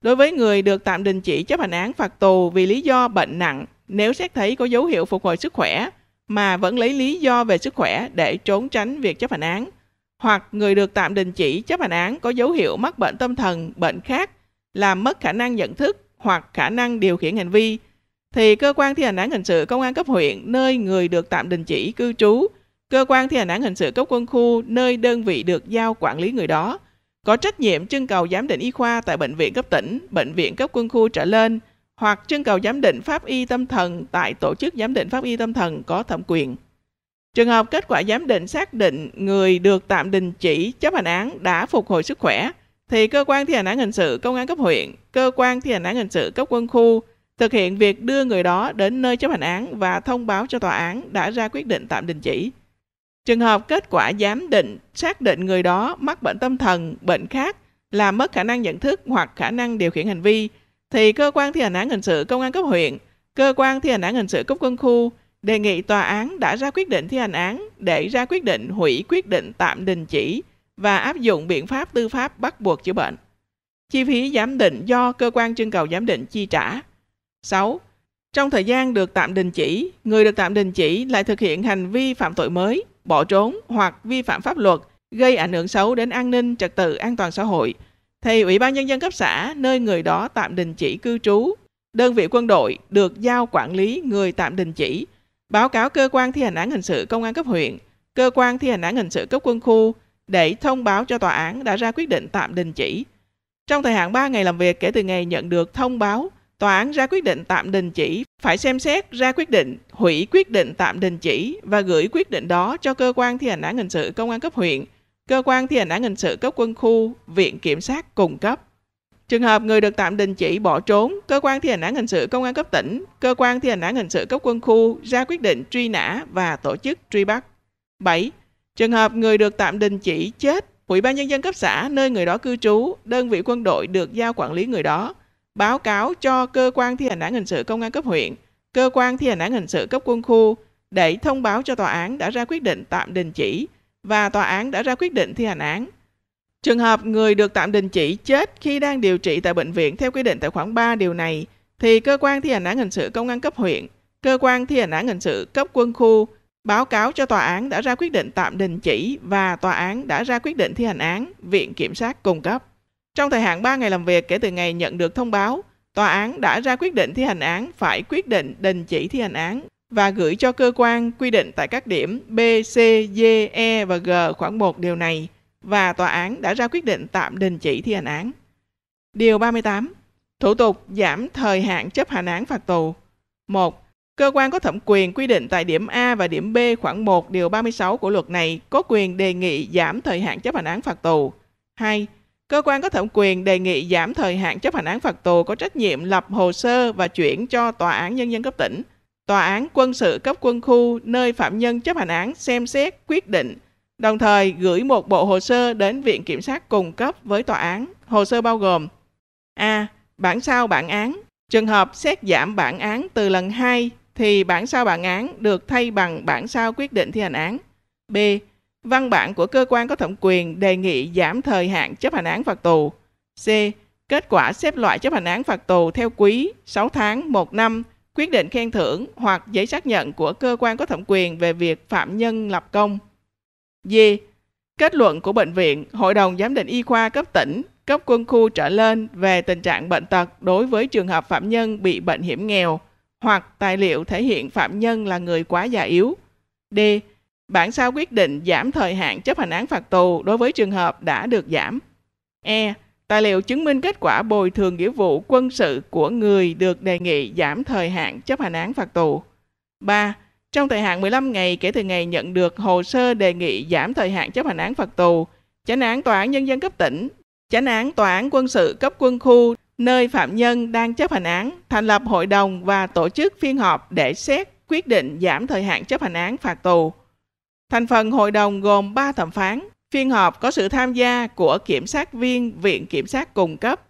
Speaker 1: Đối với người được tạm đình chỉ chấp hành án phạt tù vì lý do bệnh nặng, nếu xét thấy có dấu hiệu phục hồi sức khỏe mà vẫn lấy lý do về sức khỏe để trốn tránh việc chấp hành án, hoặc người được tạm đình chỉ chấp hành án có dấu hiệu mắc bệnh tâm thần, bệnh khác, làm mất khả năng nhận thức hoặc khả năng điều khiển hành vi, thì cơ quan thi hành án hình sự công an cấp huyện nơi người được tạm đình chỉ cư trú cơ quan thi hành án hình sự cấp quân khu nơi đơn vị được giao quản lý người đó có trách nhiệm trưng cầu giám định y khoa tại bệnh viện cấp tỉnh, bệnh viện cấp quân khu trở lên hoặc trưng cầu giám định pháp y tâm thần tại tổ chức giám định pháp y tâm thần có thẩm quyền. Trường hợp kết quả giám định xác định người được tạm đình chỉ chấp hành án đã phục hồi sức khỏe, thì cơ quan thi hành án hình sự công an cấp huyện, cơ quan thi hành án hình sự cấp quân khu thực hiện việc đưa người đó đến nơi chấp hành án và thông báo cho tòa án đã ra quyết định tạm đình chỉ. Trường hợp kết quả giám định xác định người đó mắc bệnh tâm thần, bệnh khác, làm mất khả năng nhận thức hoặc khả năng điều khiển hành vi, thì cơ quan thi hành án hình sự công an cấp huyện, cơ quan thi hành án hình sự cấp quân khu đề nghị tòa án đã ra quyết định thi hành án để ra quyết định hủy quyết định tạm đình chỉ và áp dụng biện pháp tư pháp bắt buộc chữa bệnh. Chi phí giám định do cơ quan trưng cầu giám định chi trả. 6. Trong thời gian được tạm đình chỉ, người được tạm đình chỉ lại thực hiện hành vi phạm tội mới bỏ trốn hoặc vi phạm pháp luật, gây ảnh hưởng xấu đến an ninh, trật tự, an toàn xã hội, thì Ủy ban Nhân dân cấp xã nơi người đó tạm đình chỉ cư trú, đơn vị quân đội được giao quản lý người tạm đình chỉ, báo cáo cơ quan thi hành án hình sự công an cấp huyện, cơ quan thi hành án hình sự cấp quân khu để thông báo cho tòa án đã ra quyết định tạm đình chỉ. Trong thời hạn 3 ngày làm việc kể từ ngày nhận được thông báo, tòa án ra quyết định tạm đình chỉ phải xem xét ra quyết định hủy quyết định tạm đình chỉ và gửi quyết định đó cho cơ quan thi hành án hình sự công an cấp huyện, cơ quan thi hành án hình sự cấp quân khu, viện kiểm sát cùng cấp. Trường hợp người được tạm đình chỉ bỏ trốn, cơ quan thi hành án hình sự công an cấp tỉnh, cơ quan thi hành án hình sự cấp quân khu ra quyết định truy nã và tổ chức truy bắt. 7. Trường hợp người được tạm đình chỉ chết, Ủy ban nhân dân cấp xã nơi người đó cư trú, đơn vị quân đội được giao quản lý người đó, báo cáo cho cơ quan thi hành án hình sự công an cấp huyện, cơ quan thi hành án hình sự cấp quân khu để thông báo cho tòa án đã ra quyết định tạm đình chỉ và tòa án đã ra quyết định thi hành án. Trường hợp người được tạm đình chỉ chết khi đang điều trị tại bệnh viện theo quy định tại khoản 3 điều này thì cơ quan thi hành án hình sự công an cấp huyện, cơ quan thi hành án hình sự cấp quân khu báo cáo cho tòa án đã ra quyết định tạm đình chỉ và tòa án đã ra quyết định thi hành án, viện kiểm sát cung cấp. Trong thời hạn 3 ngày làm việc kể từ ngày nhận được thông báo, tòa án đã ra quyết định thi hành án phải quyết định đình chỉ thi hành án và gửi cho cơ quan quy định tại các điểm B, C, D, E và G khoảng 1 điều này và tòa án đã ra quyết định tạm đình chỉ thi hành án. Điều 38. Thủ tục giảm thời hạn chấp hành án phạt tù. 1. Cơ quan có thẩm quyền quy định tại điểm A và điểm B khoảng 1 điều 36 của luật này có quyền đề nghị giảm thời hạn chấp hành án phạt tù. 2. Cơ quan có thẩm quyền đề nghị giảm thời hạn chấp hành án phạt tù có trách nhiệm lập hồ sơ và chuyển cho Tòa án Nhân dân cấp tỉnh, Tòa án quân sự cấp quân khu nơi phạm nhân chấp hành án xem xét quyết định, đồng thời gửi một bộ hồ sơ đến Viện Kiểm sát cùng cấp với tòa án. Hồ sơ bao gồm A. Bản sao bản án Trường hợp xét giảm bản án từ lần 2 thì bản sao bản án được thay bằng bản sao quyết định thi hành án. B. Văn bản của cơ quan có thẩm quyền đề nghị giảm thời hạn chấp hành án phạt tù. C. Kết quả xếp loại chấp hành án phạt tù theo quý 6 tháng 1 năm, quyết định khen thưởng hoặc giấy xác nhận của cơ quan có thẩm quyền về việc phạm nhân lập công. D. Kết luận của bệnh viện, hội đồng giám định y khoa cấp tỉnh, cấp quân khu trở lên về tình trạng bệnh tật đối với trường hợp phạm nhân bị bệnh hiểm nghèo hoặc tài liệu thể hiện phạm nhân là người quá già yếu. D Bản sao quyết định giảm thời hạn chấp hành án phạt tù đối với trường hợp đã được giảm. E. Tài liệu chứng minh kết quả bồi thường nghĩa vụ quân sự của người được đề nghị giảm thời hạn chấp hành án phạt tù. 3. Trong thời hạn 15 ngày kể từ ngày nhận được hồ sơ đề nghị giảm thời hạn chấp hành án phạt tù, chánh án tòa án nhân dân cấp tỉnh, chánh án tòa án quân sự cấp quân khu nơi phạm nhân đang chấp hành án, thành lập hội đồng và tổ chức phiên họp để xét quyết định giảm thời hạn chấp hành án phạt tù. Thành phần hội đồng gồm 3 thẩm phán. Phiên họp có sự tham gia của kiểm sát viên Viện Kiểm sát cung cấp.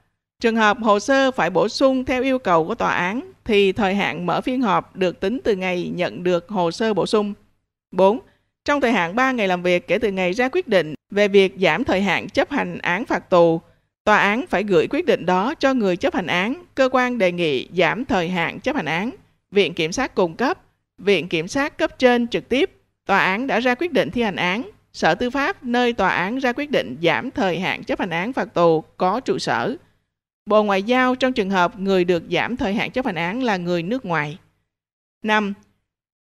Speaker 1: Trường hợp hồ sơ phải bổ sung theo yêu cầu của tòa án thì thời hạn mở phiên họp được tính từ ngày nhận được hồ sơ bổ sung. 4. Trong thời hạn 3 ngày làm việc kể từ ngày ra quyết định về việc giảm thời hạn chấp hành án phạt tù, tòa án phải gửi quyết định đó cho người chấp hành án, cơ quan đề nghị giảm thời hạn chấp hành án, viện kiểm sát cung cấp, viện kiểm sát cấp trên trực tiếp tòa án đã ra quyết định thi hành án, sở tư pháp nơi tòa án ra quyết định giảm thời hạn chấp hành án phạt tù có trụ sở. Bộ Ngoại giao trong trường hợp người được giảm thời hạn chấp hành án là người nước ngoài. 5.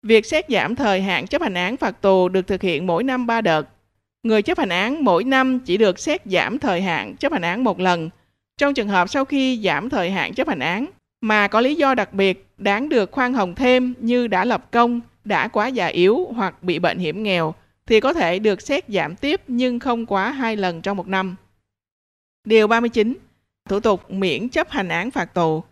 Speaker 1: Việc xét giảm thời hạn chấp hành án phạt tù được thực hiện mỗi năm 3 đợt. Người chấp hành án mỗi năm chỉ được xét giảm thời hạn chấp hành án một lần. Trong trường hợp sau khi giảm thời hạn chấp hành án mà có lý do đặc biệt đáng được khoan hồng thêm như đã lập công, đã quá già yếu hoặc bị bệnh hiểm nghèo thì có thể được xét giảm tiếp nhưng không quá 2 lần trong một năm. Điều 39. Thủ tục miễn chấp hành án phạt tù.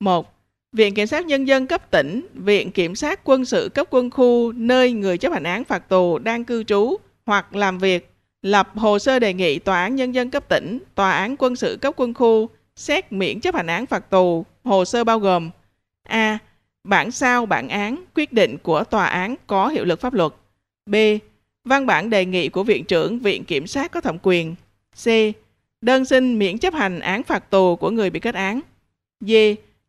Speaker 1: 1. Viện Kiểm sát Nhân dân cấp tỉnh, Viện Kiểm sát Quân sự cấp quân khu nơi người chấp hành án phạt tù đang cư trú hoặc làm việc, lập hồ sơ đề nghị Tòa án Nhân dân cấp tỉnh, Tòa án Quân sự cấp quân khu xét miễn chấp hành án phạt tù, hồ sơ bao gồm A. Bản sao bản án, quyết định của tòa án có hiệu lực pháp luật. B. Văn bản đề nghị của Viện trưởng Viện Kiểm sát có thẩm quyền. C. Đơn xin miễn chấp hành án phạt tù của người bị kết án. D.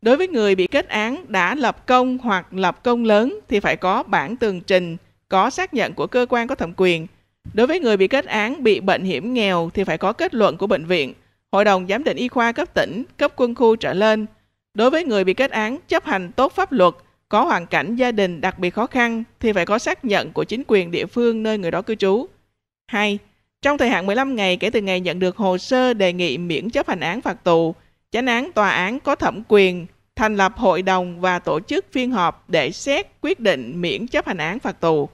Speaker 1: Đối với người bị kết án đã lập công hoặc lập công lớn thì phải có bản tường trình có xác nhận của cơ quan có thẩm quyền. Đối với người bị kết án bị bệnh hiểm nghèo thì phải có kết luận của bệnh viện, hội đồng giám định y khoa cấp tỉnh, cấp quân khu trở lên – Đối với người bị kết án chấp hành tốt pháp luật, có hoàn cảnh gia đình đặc biệt khó khăn thì phải có xác nhận của chính quyền địa phương nơi người đó cư trú. 2. Trong thời hạn 15 ngày kể từ ngày nhận được hồ sơ đề nghị miễn chấp hành án phạt tù, chánh án tòa án có thẩm quyền thành lập hội đồng và tổ chức phiên họp để xét quyết định miễn chấp hành án phạt tù.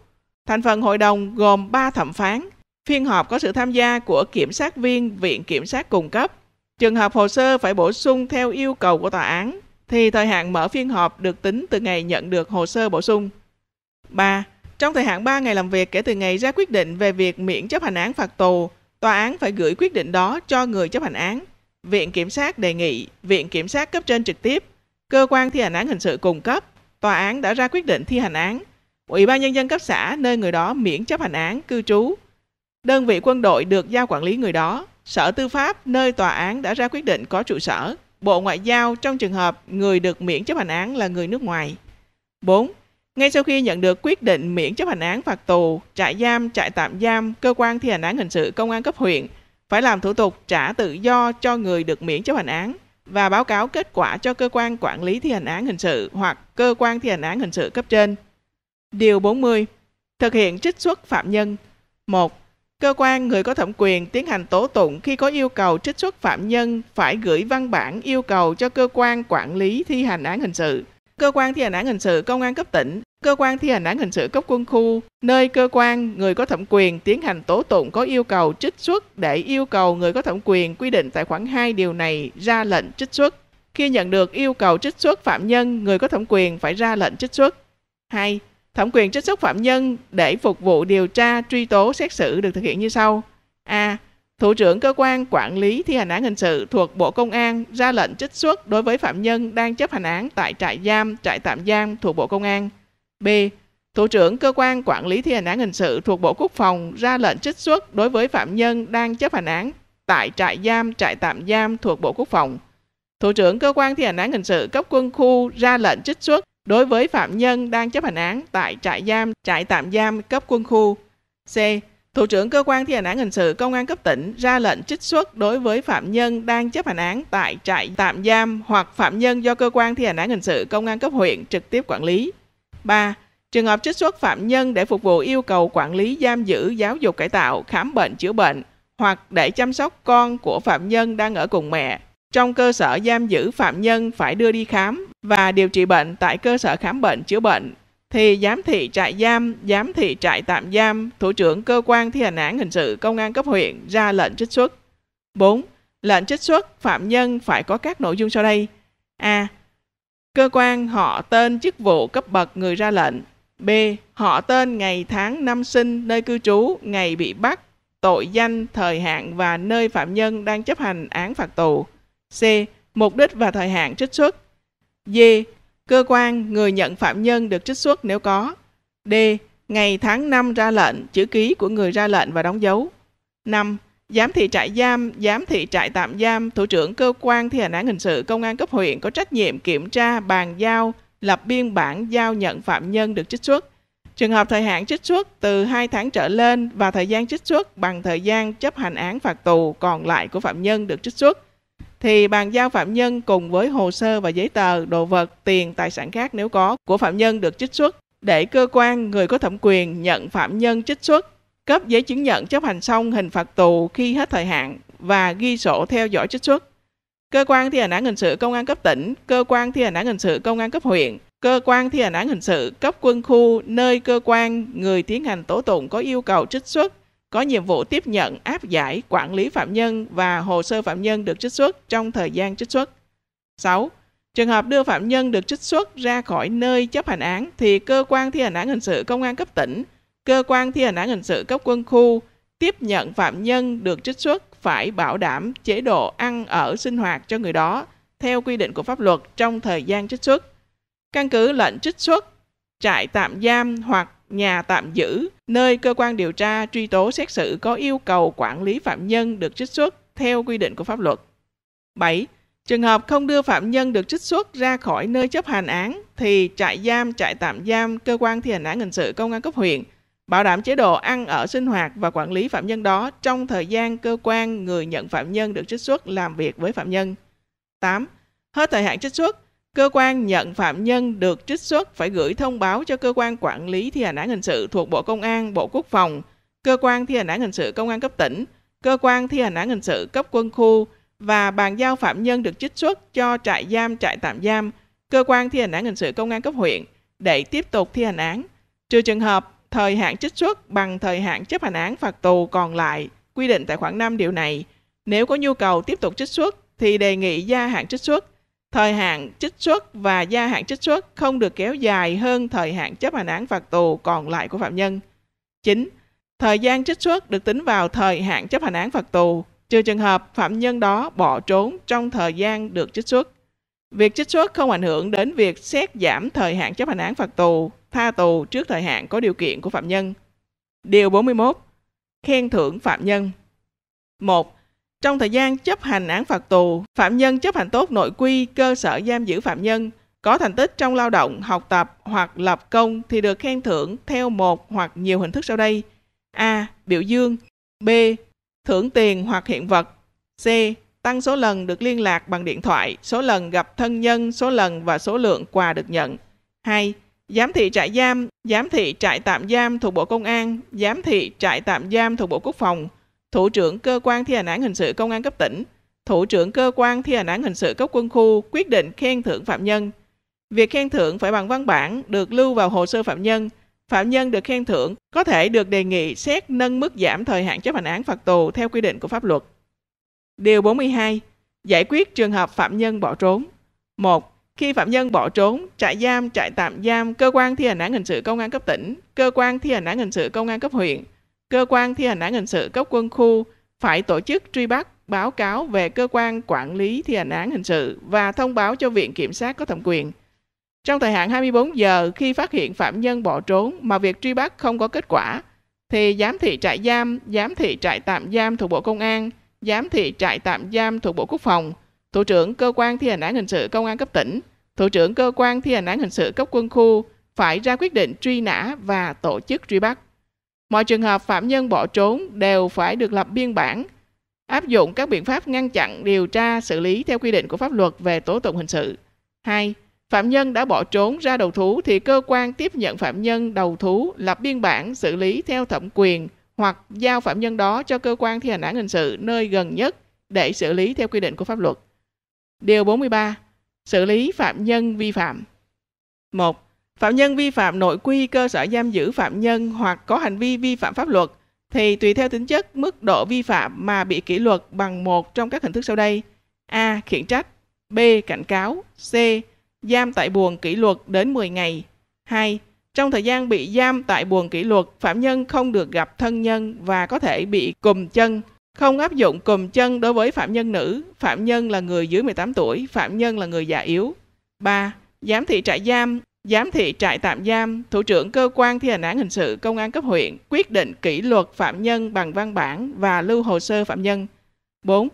Speaker 1: Thành phần hội đồng gồm 3 thẩm phán. Phiên họp có sự tham gia của kiểm sát viên Viện Kiểm sát cung cấp, Trường hợp hồ sơ phải bổ sung theo yêu cầu của tòa án, thì thời hạn mở phiên họp được tính từ ngày nhận được hồ sơ bổ sung. 3. Trong thời hạn 3 ngày làm việc kể từ ngày ra quyết định về việc miễn chấp hành án phạt tù, tòa án phải gửi quyết định đó cho người chấp hành án. Viện Kiểm sát đề nghị, Viện Kiểm sát cấp trên trực tiếp, cơ quan thi hành án hình sự cùng cấp, tòa án đã ra quyết định thi hành án, Ủy ban Nhân dân cấp xã nơi người đó miễn chấp hành án cư trú. Đơn vị quân đội được giao quản lý người đó, Sở Tư pháp nơi tòa án đã ra quyết định có trụ sở, Bộ Ngoại giao trong trường hợp người được miễn chấp hành án là người nước ngoài. 4. Ngay sau khi nhận được quyết định miễn chấp hành án phạt tù, trại giam, trại tạm giam, cơ quan thi hành án hình sự công an cấp huyện phải làm thủ tục trả tự do cho người được miễn chấp hành án và báo cáo kết quả cho cơ quan quản lý thi hành án hình sự hoặc cơ quan thi hành án hình sự cấp trên. Điều 40. Thực hiện trích xuất phạm nhân. 1. Cơ quan người có thẩm quyền tiến hành tố tụng khi có yêu cầu trích xuất phạm nhân phải gửi văn bản yêu cầu cho cơ quan quản lý thi hành án hình sự, cơ quan thi hành án hình sự công an cấp tỉnh, cơ quan thi hành án hình sự cấp quân khu, nơi cơ quan người có thẩm quyền tiến hành tố tụng có yêu cầu trích xuất để yêu cầu người có thẩm quyền quy định tại khoản 2 điều này ra lệnh trích xuất. Khi nhận được yêu cầu trích xuất phạm nhân, người có thẩm quyền phải ra lệnh trích xuất. 2. Thẩm quyền trích xuất phạm nhân để phục vụ điều tra, truy tố, xét xử được thực hiện như sau. A. Thủ trưởng cơ quan quản lý thi hành án hình sự thuộc Bộ Công an ra lệnh trích xuất đối với phạm nhân đang chấp hành án tại trại giam, trại tạm giam thuộc Bộ Công an. B. Thủ trưởng cơ quan quản lý thi hành án hình sự thuộc Bộ Quốc phòng ra lệnh trích xuất đối với phạm nhân đang chấp hành án tại trại giam, trại tạm giam thuộc Bộ Quốc phòng. Thủ trưởng cơ quan thi hành án hình sự cấp quân khu ra lệnh trích xuất đối với phạm nhân đang chấp hành án tại trại giam, trại tạm giam cấp quân khu. C. Thủ trưởng cơ quan thi hành án hình sự công an cấp tỉnh ra lệnh trích xuất đối với phạm nhân đang chấp hành án tại trại tạm giam hoặc phạm nhân do cơ quan thi hành án hình sự công an cấp huyện trực tiếp quản lý. 3. Trường hợp trích xuất phạm nhân để phục vụ yêu cầu quản lý giam giữ, giáo dục cải tạo, khám bệnh chữa bệnh hoặc để chăm sóc con của phạm nhân đang ở cùng mẹ trong cơ sở giam giữ phạm nhân phải đưa đi khám và điều trị bệnh tại cơ sở khám bệnh chữa bệnh thì giám thị trại giam, giám thị trại tạm giam, thủ trưởng cơ quan thi hành án hình sự công an cấp huyện ra lệnh trích xuất. 4. Lệnh trích xuất phạm nhân phải có các nội dung sau đây. A. Cơ quan họ tên chức vụ cấp bậc người ra lệnh. B. Họ tên ngày tháng năm sinh, nơi cư trú, ngày bị bắt, tội danh, thời hạn và nơi phạm nhân đang chấp hành án phạt tù. C. Mục đích và thời hạn trích xuất. D. Cơ quan người nhận phạm nhân được trích xuất nếu có. D. Ngày tháng năm ra lệnh, chữ ký của người ra lệnh và đóng dấu. 5. Giám thị trại giam, giám thị trại tạm giam, thủ trưởng cơ quan thi hành án hình sự, công an cấp huyện có trách nhiệm kiểm tra, bàn giao, lập biên bản giao nhận phạm nhân được trích xuất. Trường hợp thời hạn trích xuất từ 2 tháng trở lên và thời gian trích xuất bằng thời gian chấp hành án phạt tù còn lại của phạm nhân được trích xuất thì bàn giao phạm nhân cùng với hồ sơ và giấy tờ, đồ vật, tiền, tài sản khác nếu có của phạm nhân được trích xuất để cơ quan người có thẩm quyền nhận phạm nhân trích xuất, cấp giấy chứng nhận chấp hành xong hình phạt tù khi hết thời hạn và ghi sổ theo dõi trích xuất. Cơ quan thi hành án hình sự công an cấp tỉnh, cơ quan thi hành án hình sự công an cấp huyện, cơ quan thi hành án hình sự cấp quân khu nơi cơ quan người tiến hành tố tụng có yêu cầu trích xuất có nhiệm vụ tiếp nhận, áp giải, quản lý phạm nhân và hồ sơ phạm nhân được trích xuất trong thời gian trích xuất. 6. Trường hợp đưa phạm nhân được trích xuất ra khỏi nơi chấp hành án thì cơ quan thi hành án hình sự công an cấp tỉnh, cơ quan thi hành án hình sự cấp quân khu tiếp nhận phạm nhân được trích xuất phải bảo đảm chế độ ăn ở sinh hoạt cho người đó theo quy định của pháp luật trong thời gian trích xuất. Căn cứ lệnh trích xuất, trại tạm giam hoặc nhà tạm giữ, nơi cơ quan điều tra truy tố xét xử có yêu cầu quản lý phạm nhân được trích xuất theo quy định của pháp luật. 7. Trường hợp không đưa phạm nhân được trích xuất ra khỏi nơi chấp hành án thì trại giam, trại tạm giam, cơ quan thi hành án hình sự công an cấp huyện bảo đảm chế độ ăn ở sinh hoạt và quản lý phạm nhân đó trong thời gian cơ quan người nhận phạm nhân được trích xuất làm việc với phạm nhân. 8. Hết thời hạn trích xuất, cơ quan nhận phạm nhân được trích xuất phải gửi thông báo cho cơ quan quản lý thi hành án hình sự thuộc Bộ Công an, Bộ Quốc phòng, cơ quan thi hành án hình sự công an cấp tỉnh, cơ quan thi hành án hình sự cấp quân khu và bàn giao phạm nhân được trích xuất cho trại giam, trại tạm giam, cơ quan thi hành án hình sự công an cấp huyện để tiếp tục thi hành án, trừ trường hợp thời hạn trích xuất bằng thời hạn chấp hành án phạt tù còn lại quy định tại khoản 5 điều này. Nếu có nhu cầu tiếp tục trích xuất thì đề nghị gia hạn trích xuất thời hạn trích xuất và gia hạn trích xuất không được kéo dài hơn thời hạn chấp hành án phạt tù còn lại của phạm nhân. 9. Thời gian trích xuất được tính vào thời hạn chấp hành án phạt tù, trừ trường hợp phạm nhân đó bỏ trốn trong thời gian được trích xuất. Việc trích xuất không ảnh hưởng đến việc xét giảm thời hạn chấp hành án phạt tù, tha tù trước thời hạn có điều kiện của phạm nhân. Điều 41. Khen thưởng phạm nhân 1. Trong thời gian chấp hành án phạt tù, phạm nhân chấp hành tốt nội quy cơ sở giam giữ phạm nhân có thành tích trong lao động, học tập hoặc lập công thì được khen thưởng theo một hoặc nhiều hình thức sau đây: A. biểu dương, B. thưởng tiền hoặc hiện vật, C. tăng số lần được liên lạc bằng điện thoại, số lần gặp thân nhân, số lần và số lượng quà được nhận. 2. Giám thị trại giam, giám thị trại tạm giam thuộc Bộ Công an, giám thị trại tạm giam thuộc Bộ Quốc phòng, Thủ trưởng cơ quan thi hành án hình sự công an cấp tỉnh, thủ trưởng cơ quan thi hành án hình sự cấp quân khu quyết định khen thưởng phạm nhân. Việc khen thưởng phải bằng văn bản được lưu vào hồ sơ phạm nhân. Phạm nhân được khen thưởng có thể được đề nghị xét nâng mức giảm thời hạn chấp hành án phạt tù theo quy định của pháp luật. Điều 42. Giải quyết trường hợp phạm nhân bỏ trốn. 1. Khi phạm nhân bỏ trốn, trại giam, trại tạm giam, cơ quan thi hành án hình sự công an cấp tỉnh, cơ quan thi hành án hình sự công an cấp huyện – cơ quan thi hành án hình sự cấp quân khu phải tổ chức truy bắt báo cáo về cơ quan quản lý thi hành án hình sự và thông báo cho Viện Kiểm sát có thẩm quyền. Trong thời hạn 24 giờ khi phát hiện phạm nhân bỏ trốn mà việc truy bắt không có kết quả, thì giám thị trại giam, giám thị trại tạm giam thuộc Bộ Công an, giám thị trại tạm giam thuộc Bộ Quốc phòng, Thủ trưởng Cơ quan thi hành án hình sự Công an cấp tỉnh, Thủ trưởng Cơ quan thi hành án hình sự cấp quân khu phải ra quyết định truy nã và tổ chức truy bắt. Mọi trường hợp phạm nhân bỏ trốn đều phải được lập biên bản, áp dụng các biện pháp ngăn chặn, điều tra, xử lý theo quy định của pháp luật về tố tụng hình sự. 2. Phạm nhân đã bỏ trốn ra đầu thú thì cơ quan tiếp nhận phạm nhân đầu thú lập biên bản xử lý theo thẩm quyền hoặc giao phạm nhân đó cho cơ quan thi hành án hình sự nơi gần nhất để xử lý theo quy định của pháp luật. Điều 43. Xử lý phạm nhân vi phạm. 1. Phạm nhân vi phạm nội quy cơ sở giam giữ phạm nhân hoặc có hành vi vi phạm pháp luật thì tùy theo tính chất, mức độ vi phạm mà bị kỷ luật bằng một trong các hình thức sau đây: A. khiển trách, B. cảnh cáo, C. giam tại buồng kỷ luật đến 10 ngày. 2. Trong thời gian bị giam tại buồng kỷ luật, phạm nhân không được gặp thân nhân và có thể bị cùm chân. Không áp dụng cùm chân đối với phạm nhân nữ, phạm nhân là người dưới 18 tuổi, phạm nhân là người già yếu. 3. Giám thị trại giam giám thị trại tạm giam, thủ trưởng cơ quan thi hành án hình sự công an cấp huyện quyết định kỷ luật phạm nhân bằng văn bản và lưu hồ sơ phạm nhân. 4.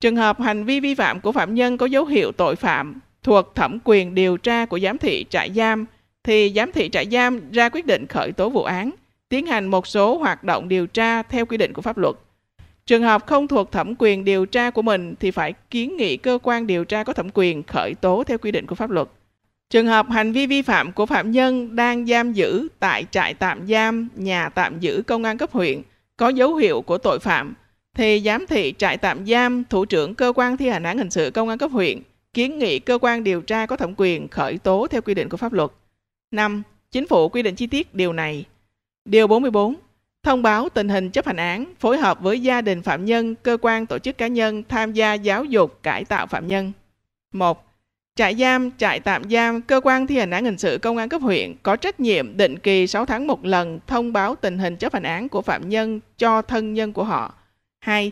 Speaker 1: Trường hợp hành vi vi phạm của phạm nhân có dấu hiệu tội phạm thuộc thẩm quyền điều tra của giám thị trại giam thì giám thị trại giam ra quyết định khởi tố vụ án, tiến hành một số hoạt động điều tra theo quy định của pháp luật. Trường hợp không thuộc thẩm quyền điều tra của mình thì phải kiến nghị cơ quan điều tra có thẩm quyền khởi tố theo quy định của pháp luật. Trường hợp hành vi vi phạm của phạm nhân đang giam giữ tại trại tạm giam, nhà tạm giữ công an cấp huyện có dấu hiệu của tội phạm thì giám thị trại tạm giam, thủ trưởng cơ quan thi hành án hình sự công an cấp huyện kiến nghị cơ quan điều tra có thẩm quyền khởi tố theo quy định của pháp luật. 5. Chính phủ quy định chi tiết điều này. Điều 44. Thông báo tình hình chấp hành án, phối hợp với gia đình phạm nhân, cơ quan tổ chức cá nhân tham gia giáo dục cải tạo phạm nhân. 1. Trại giam, trại tạm giam, cơ quan thi hành án hình sự công an cấp huyện có trách nhiệm định kỳ 6 tháng một lần thông báo tình hình chấp hành án của phạm nhân cho thân nhân của họ. 2.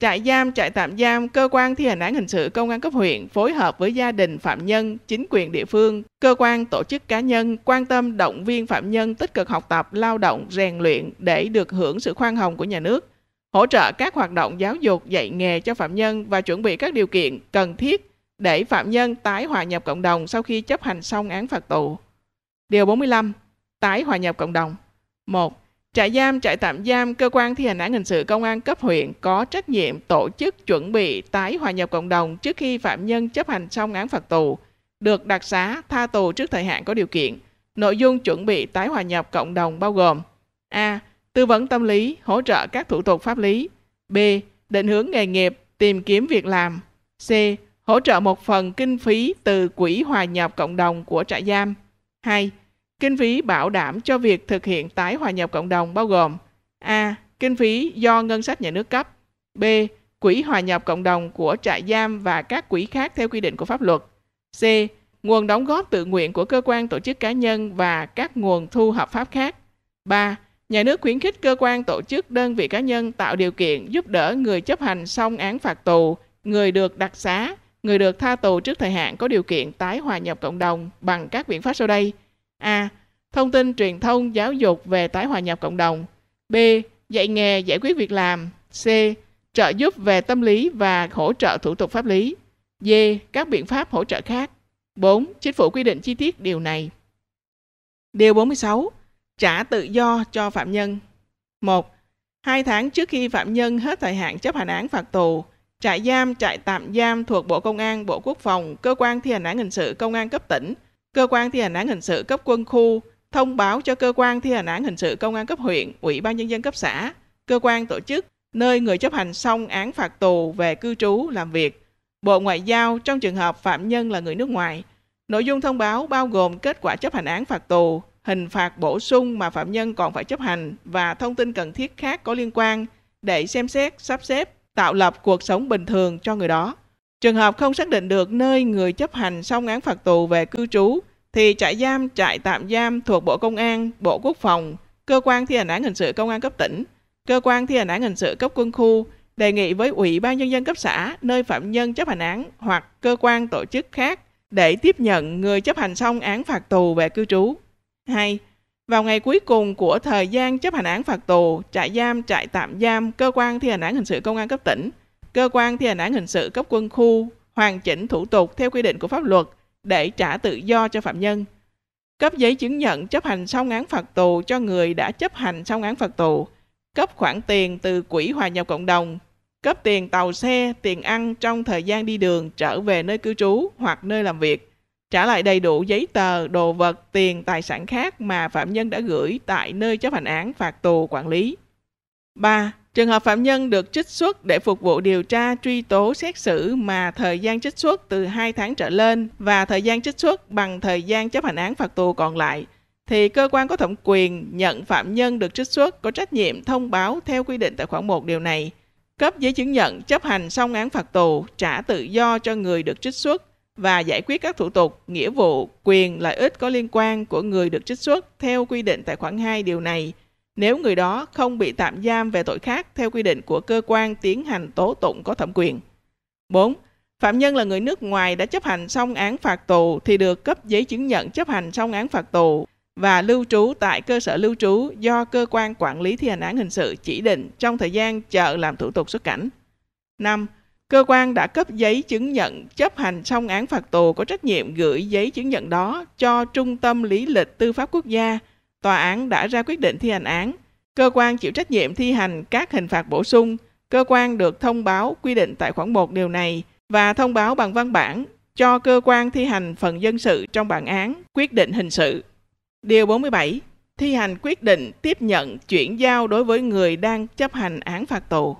Speaker 1: Trại giam, trại tạm giam, cơ quan thi hành án hình sự công an cấp huyện phối hợp với gia đình phạm nhân, chính quyền địa phương, cơ quan tổ chức cá nhân quan tâm động viên phạm nhân tích cực học tập, lao động, rèn luyện để được hưởng sự khoan hồng của nhà nước, hỗ trợ các hoạt động giáo dục, dạy nghề cho phạm nhân và chuẩn bị các điều kiện cần thiết để phạm nhân tái hòa nhập cộng đồng sau khi chấp hành xong án phạt tù. Điều 45. Tái hòa nhập cộng đồng. 1. Trại giam, trại tạm giam, cơ quan thi hành án hình sự công an cấp huyện có trách nhiệm tổ chức chuẩn bị tái hòa nhập cộng đồng trước khi phạm nhân chấp hành xong án phạt tù, được đặc xá, tha tù trước thời hạn có điều kiện. Nội dung chuẩn bị tái hòa nhập cộng đồng bao gồm A. Tư vấn tâm lý, hỗ trợ các thủ tục pháp lý. B. Định hướng nghề nghiệp, tìm kiếm việc làm. C hỗ trợ một phần kinh phí từ Quỹ Hòa nhập Cộng đồng của trại giam. 2. Kinh phí bảo đảm cho việc thực hiện tái hòa nhập cộng đồng bao gồm A. Kinh phí do ngân sách nhà nước cấp B. Quỹ hòa nhập cộng đồng của trại giam và các quỹ khác theo quy định của pháp luật C. Nguồn đóng góp tự nguyện của cơ quan tổ chức cá nhân và các nguồn thu hợp pháp khác 3. Nhà nước khuyến khích cơ quan tổ chức đơn vị cá nhân tạo điều kiện giúp đỡ người chấp hành xong án phạt tù, người được đặc xá, người được tha tù trước thời hạn có điều kiện tái hòa nhập cộng đồng bằng các biện pháp sau đây. A. Thông tin truyền thông giáo dục về tái hòa nhập cộng đồng. B. Dạy nghề giải quyết việc làm. C. Trợ giúp về tâm lý và hỗ trợ thủ tục pháp lý. D. Các biện pháp hỗ trợ khác. 4. Chính phủ quy định chi tiết điều này. Điều 46. Trả tự do cho phạm nhân. 1. Hai tháng trước khi phạm nhân hết thời hạn chấp hành án phạt tù, trại giam, trại tạm giam thuộc Bộ Công an, Bộ Quốc phòng, cơ quan thi hành án hình sự công an cấp tỉnh, cơ quan thi hành án hình sự cấp quân khu, thông báo cho cơ quan thi hành án hình sự công an cấp huyện, ủy ban nhân dân cấp xã, cơ quan tổ chức nơi người chấp hành xong án phạt tù về cư trú làm việc. Bộ Ngoại giao trong trường hợp phạm nhân là người nước ngoài. Nội dung thông báo bao gồm kết quả chấp hành án phạt tù, hình phạt bổ sung mà phạm nhân còn phải chấp hành và thông tin cần thiết khác có liên quan để xem xét, sắp xếp tạo lập cuộc sống bình thường cho người đó. Trường hợp không xác định được nơi người chấp hành xong án phạt tù về cư trú, thì trại giam, trại tạm giam thuộc Bộ Công an, Bộ Quốc phòng, Cơ quan thi hành án hình sự Công an cấp tỉnh, Cơ quan thi hành án hình sự cấp quân khu đề nghị với Ủy ban Nhân dân cấp xã nơi phạm nhân chấp hành án hoặc cơ quan tổ chức khác để tiếp nhận người chấp hành xong án phạt tù về cư trú. 2. Vào ngày cuối cùng của thời gian chấp hành án phạt tù, trại giam, trại tạm giam, cơ quan thi hành án hình sự công an cấp tỉnh, cơ quan thi hành án hình sự cấp quân khu hoàn chỉnh thủ tục theo quy định của pháp luật để trả tự do cho phạm nhân. Cấp giấy chứng nhận chấp hành xong án phạt tù cho người đã chấp hành xong án phạt tù, cấp khoản tiền từ quỹ hòa nhập cộng đồng, cấp tiền tàu xe, tiền ăn trong thời gian đi đường trở về nơi cư trú hoặc nơi làm việc – trả lại đầy đủ giấy tờ, đồ vật, tiền, tài sản khác mà phạm nhân đã gửi tại nơi chấp hành án phạt tù quản lý. 3. Trường hợp phạm nhân được trích xuất để phục vụ điều tra, truy tố, xét xử mà thời gian trích xuất từ 2 tháng trở lên và thời gian trích xuất bằng thời gian chấp hành án phạt tù còn lại, thì cơ quan có thẩm quyền nhận phạm nhân được trích xuất có trách nhiệm thông báo theo quy định tại khoản 1 điều này, cấp giấy chứng nhận chấp hành xong án phạt tù, trả tự do cho người được trích xuất và giải quyết các thủ tục, nghĩa vụ, quyền, lợi ích có liên quan của người được trích xuất theo quy định tại khoản 2 điều này nếu người đó không bị tạm giam về tội khác theo quy định của cơ quan tiến hành tố tụng có thẩm quyền. 4. Phạm nhân là người nước ngoài đã chấp hành xong án phạt tù thì được cấp giấy chứng nhận chấp hành xong án phạt tù và lưu trú tại cơ sở lưu trú do cơ quan quản lý thi hành án hình sự chỉ định trong thời gian chờ làm thủ tục xuất cảnh. 5 cơ quan đã cấp giấy chứng nhận chấp hành xong án phạt tù có trách nhiệm gửi giấy chứng nhận đó cho Trung tâm Lý lịch Tư pháp Quốc gia. Tòa án đã ra quyết định thi hành án. Cơ quan chịu trách nhiệm thi hành các hình phạt bổ sung. Cơ quan được thông báo quy định tại khoản 1 điều này và thông báo bằng văn bản cho cơ quan thi hành phần dân sự trong bản án quyết định hình sự. Điều 47. Thi hành quyết định tiếp nhận chuyển giao đối với người đang chấp hành án phạt tù.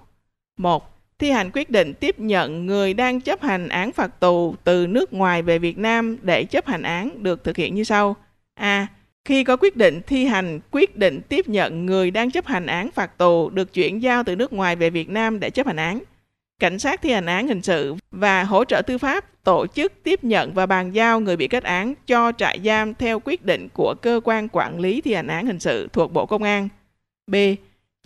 Speaker 1: 1 thi hành quyết định tiếp nhận người đang chấp hành án phạt tù từ nước ngoài về Việt Nam để chấp hành án được thực hiện như sau. A. Khi có quyết định thi hành quyết định tiếp nhận người đang chấp hành án phạt tù được chuyển giao từ nước ngoài về Việt Nam để chấp hành án, cảnh sát thi hành án hình sự và hỗ trợ tư pháp tổ chức tiếp nhận và bàn giao người bị kết án cho trại giam theo quyết định của cơ quan quản lý thi hành án hình sự thuộc Bộ Công an. B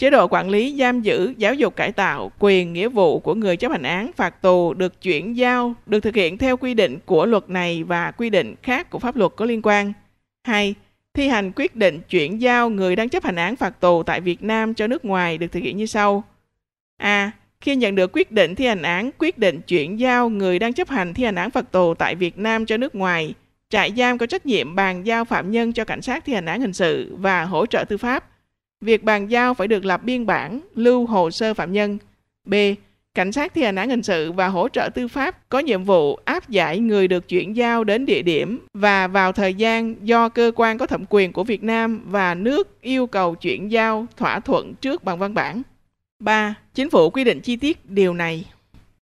Speaker 1: Chế độ quản lý giam giữ, giáo dục cải tạo, quyền nghĩa vụ của người chấp hành án phạt tù được chuyển giao, được thực hiện theo quy định của luật này và quy định khác của pháp luật có liên quan. Hai, Thi hành quyết định chuyển giao người đang chấp hành án phạt tù tại Việt Nam cho nước ngoài được thực hiện như sau. A. Khi nhận được quyết định thi hành án, quyết định chuyển giao người đang chấp hành thi hành án phạt tù tại Việt Nam cho nước ngoài, trại giam có trách nhiệm bàn giao phạm nhân cho cảnh sát thi hành án hình sự và hỗ trợ tư pháp. Việc bàn giao phải được lập biên bản, lưu hồ sơ phạm nhân. B. Cảnh sát thi hành án hình sự và hỗ trợ tư pháp có nhiệm vụ áp giải người được chuyển giao đến địa điểm và vào thời gian do cơ quan có thẩm quyền của Việt Nam và nước yêu cầu chuyển giao thỏa thuận trước bằng văn bản. 3. Chính phủ quy định chi tiết điều này